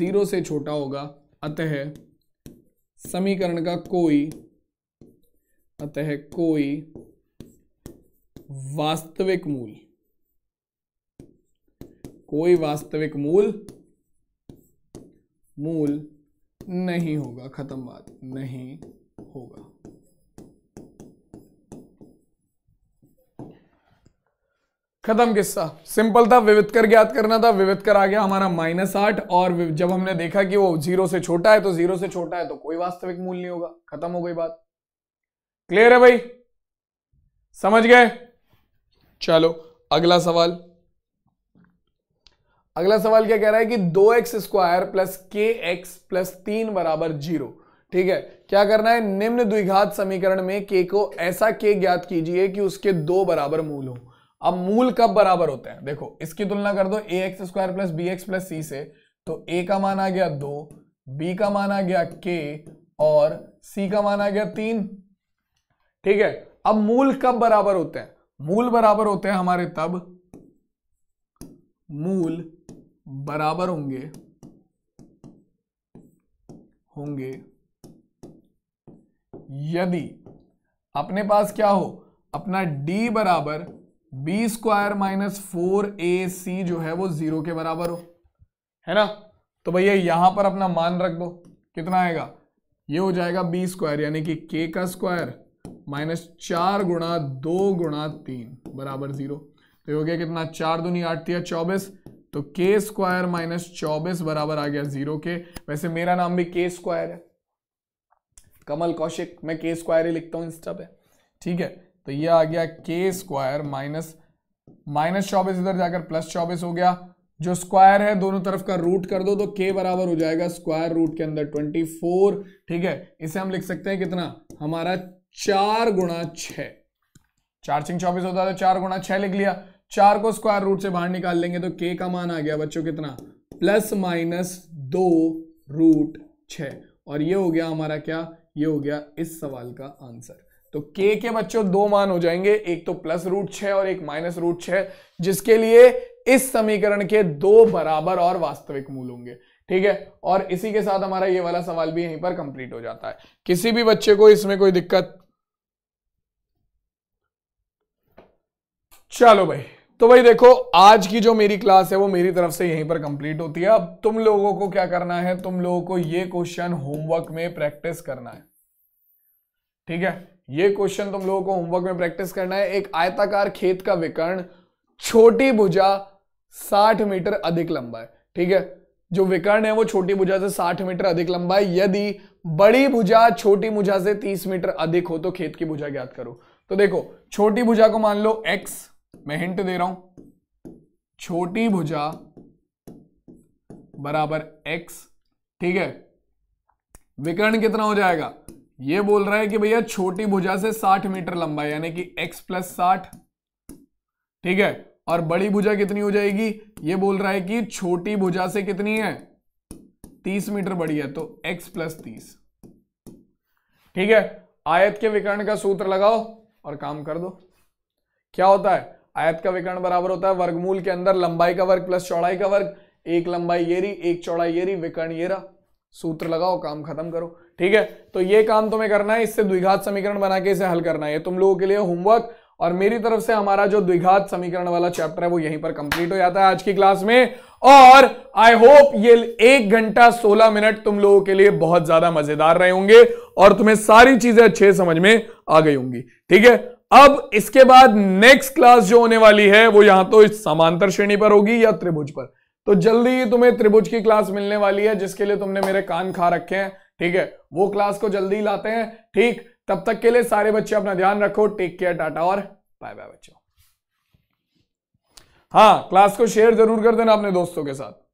zero से छोटा होगा अतः समीकरण का कोई अतः कोई वास्तविक मूल कोई वास्तविक मूल मूल नहीं होगा खत्म बात नहीं होगा खत्म किस्सा सिंपल था कर ज्ञात करना था विविधकर आ गया हमारा माइनस आठ और जब हमने देखा कि वो जीरो से छोटा है तो जीरो से छोटा है तो कोई वास्तविक मूल नहीं होगा खत्म हो गई बात क्लियर है भाई समझ गए चलो अगला सवाल अगला सवाल क्या कह रहा है कि दो x square plus k x plus तीन बराबर जीरो ठीक है क्या करना है निम्न द्विघात समीकरण में के को ऐसा के ज्ञात कीजिए कि उसके दो बराबर मूल हो अब मूल कब बराबर होते हैं देखो इसकी तुलना कर दो a x square plus B x plus c से तो ए का मान आ गया दो बी का मान आ गया के और सी का मान आ गया तीन ठीक है अब मूल कब बराबर होते हैं मूल बराबर होते हैं हमारे तब मूल बराबर होंगे होंगे यदि अपने पास क्या हो अपना d बराबर b square minus four a c जो है वो जीरो के बराबर हो है ना तो भैया यहां पर अपना मान रख दो कितना आएगा ये हो जाएगा बी स्क्वायर यानी कि के का स्क्वायर माइनस चार गुणा दो गुणा तीन बराबर जीरो तो हो गया कितना चार दूनी आठ दिया चौबीस तो के स्क्वायर माइनस चौबीस बराबर आ गया जीरो के वैसे मेरा नाम भी के स्क्वायर है कमल कौशिक मैं के स्क्वायर ही लिखता हूं इंस्टा पे ठीक है तो ये आ गया के स्क्वायर माइनस माइनस चौबीस इधर जाकर प्लस चौबीस हो गया जो स्क्वायर है दोनों तरफ का रूट कर दो तो के बराबर हो जाएगा स्क्वायर रूट के अंदर ट्वेंटी फोर ठीक है इसे हम लिख सकते हैं कितना हमारा चार गुणा छ चार सिंह चौबीस होता है तो चार गुणा छह लिख लिया चार को स्क्वायर रूट से बाहर निकाल लेंगे तो के का मान आ गया बच्चों कितना प्लस माइनस दो रूट छ और ये हो गया हमारा क्या ये हो गया इस सवाल का आंसर तो के के बच्चों दो मान हो जाएंगे एक तो प्लस रूट छ और एक माइनस रूट छ जिसके लिए इस समीकरण के दो बराबर और वास्तविक मूल होंगे ठीक है और इसी के साथ हमारा ये वाला सवाल भी यहीं पर कंप्लीट हो जाता है किसी भी बच्चे को इसमें कोई दिक्कत चलो भाई तो भाई देखो आज की जो मेरी क्लास है वो मेरी तरफ से यहीं पर कंप्लीट होती है अब तुम लोगों को क्या करना है तुम लोगों को ये क्वेश्चन होमवर्क में प्रैक्टिस करना है ठीक है ये क्वेश्चन तुम लोगों को होमवर्क में प्रैक्टिस करना है एक आयताकार खेत का विकर्ण छोटी भुजा 60 मीटर अधिक लंबा है ठीक है जो विकर्ण है वो छोटी भुजा से 60 मीटर अधिक लंबा है यदि बड़ी भुजा छोटी भुजा से 30 मीटर अधिक हो तो खेत की भुजा ज्ञात करो तो देखो छोटी भुजा को मान लो x मैं हिंट दे रहा हूं छोटी भुजा बराबर x ठीक है विकर्ण कितना हो जाएगा ये बोल रहा है कि भैया छोटी भुजा से 60 मीटर लंबा यानी कि x प्लस साठ ठीक है और बड़ी भुजा कितनी हो जाएगी ये बोल रहा है कि छोटी भुजा से कितनी है तीस मीटर बड़ी है तो एक्स प्लस तीस ठीक है आयत के विकर्ण का सूत्र लगाओ और काम कर दो क्या होता है आयत का विकर्ण बराबर होता है वर्गमूल के अंदर लंबाई का वर्ग प्लस चौड़ाई का वर्ग एक लंबाई ये रही एक चौड़ाई ये रही विकर्ण ये रहा सूत्र लगाओ काम खत्म करो ठीक है तो ये काम तुम्हें करना है इससे द्विघात समीकरण बना के इसे हल करना है तुम लोगों के लिए होमवर्क और मेरी तरफ से हमारा जो द्विघात समीकरण वाला चैप्टर है वो यहीं पर कंप्लीट हो जाता है आज की क्लास में और आई होप ये एक घंटा सोलह मिनट तुम लोगों के लिए बहुत ज्यादा मजेदार रहे होंगे और तुम्हें सारी चीजें अच्छे समझ में आ गई होंगी ठीक है अब इसके बाद नेक्स्ट क्लास जो होने वाली है वो यहां तो इस समांतर श्रेणी पर होगी या त्रिभुज पर तो जल्दी ही तुम्हें त्रिभुज की क्लास मिलने वाली है जिसके लिए तुमने मेरे कान खा रखे हैं ठीक है वो क्लास को जल्दी लाते हैं ठीक तब तक के लिए सारे बच्चे अपना ध्यान रखो टेक केयर टाटा और बाय बाय बच्चों हाँ क्लास को शेयर जरूर कर देना अपने दोस्तों के साथ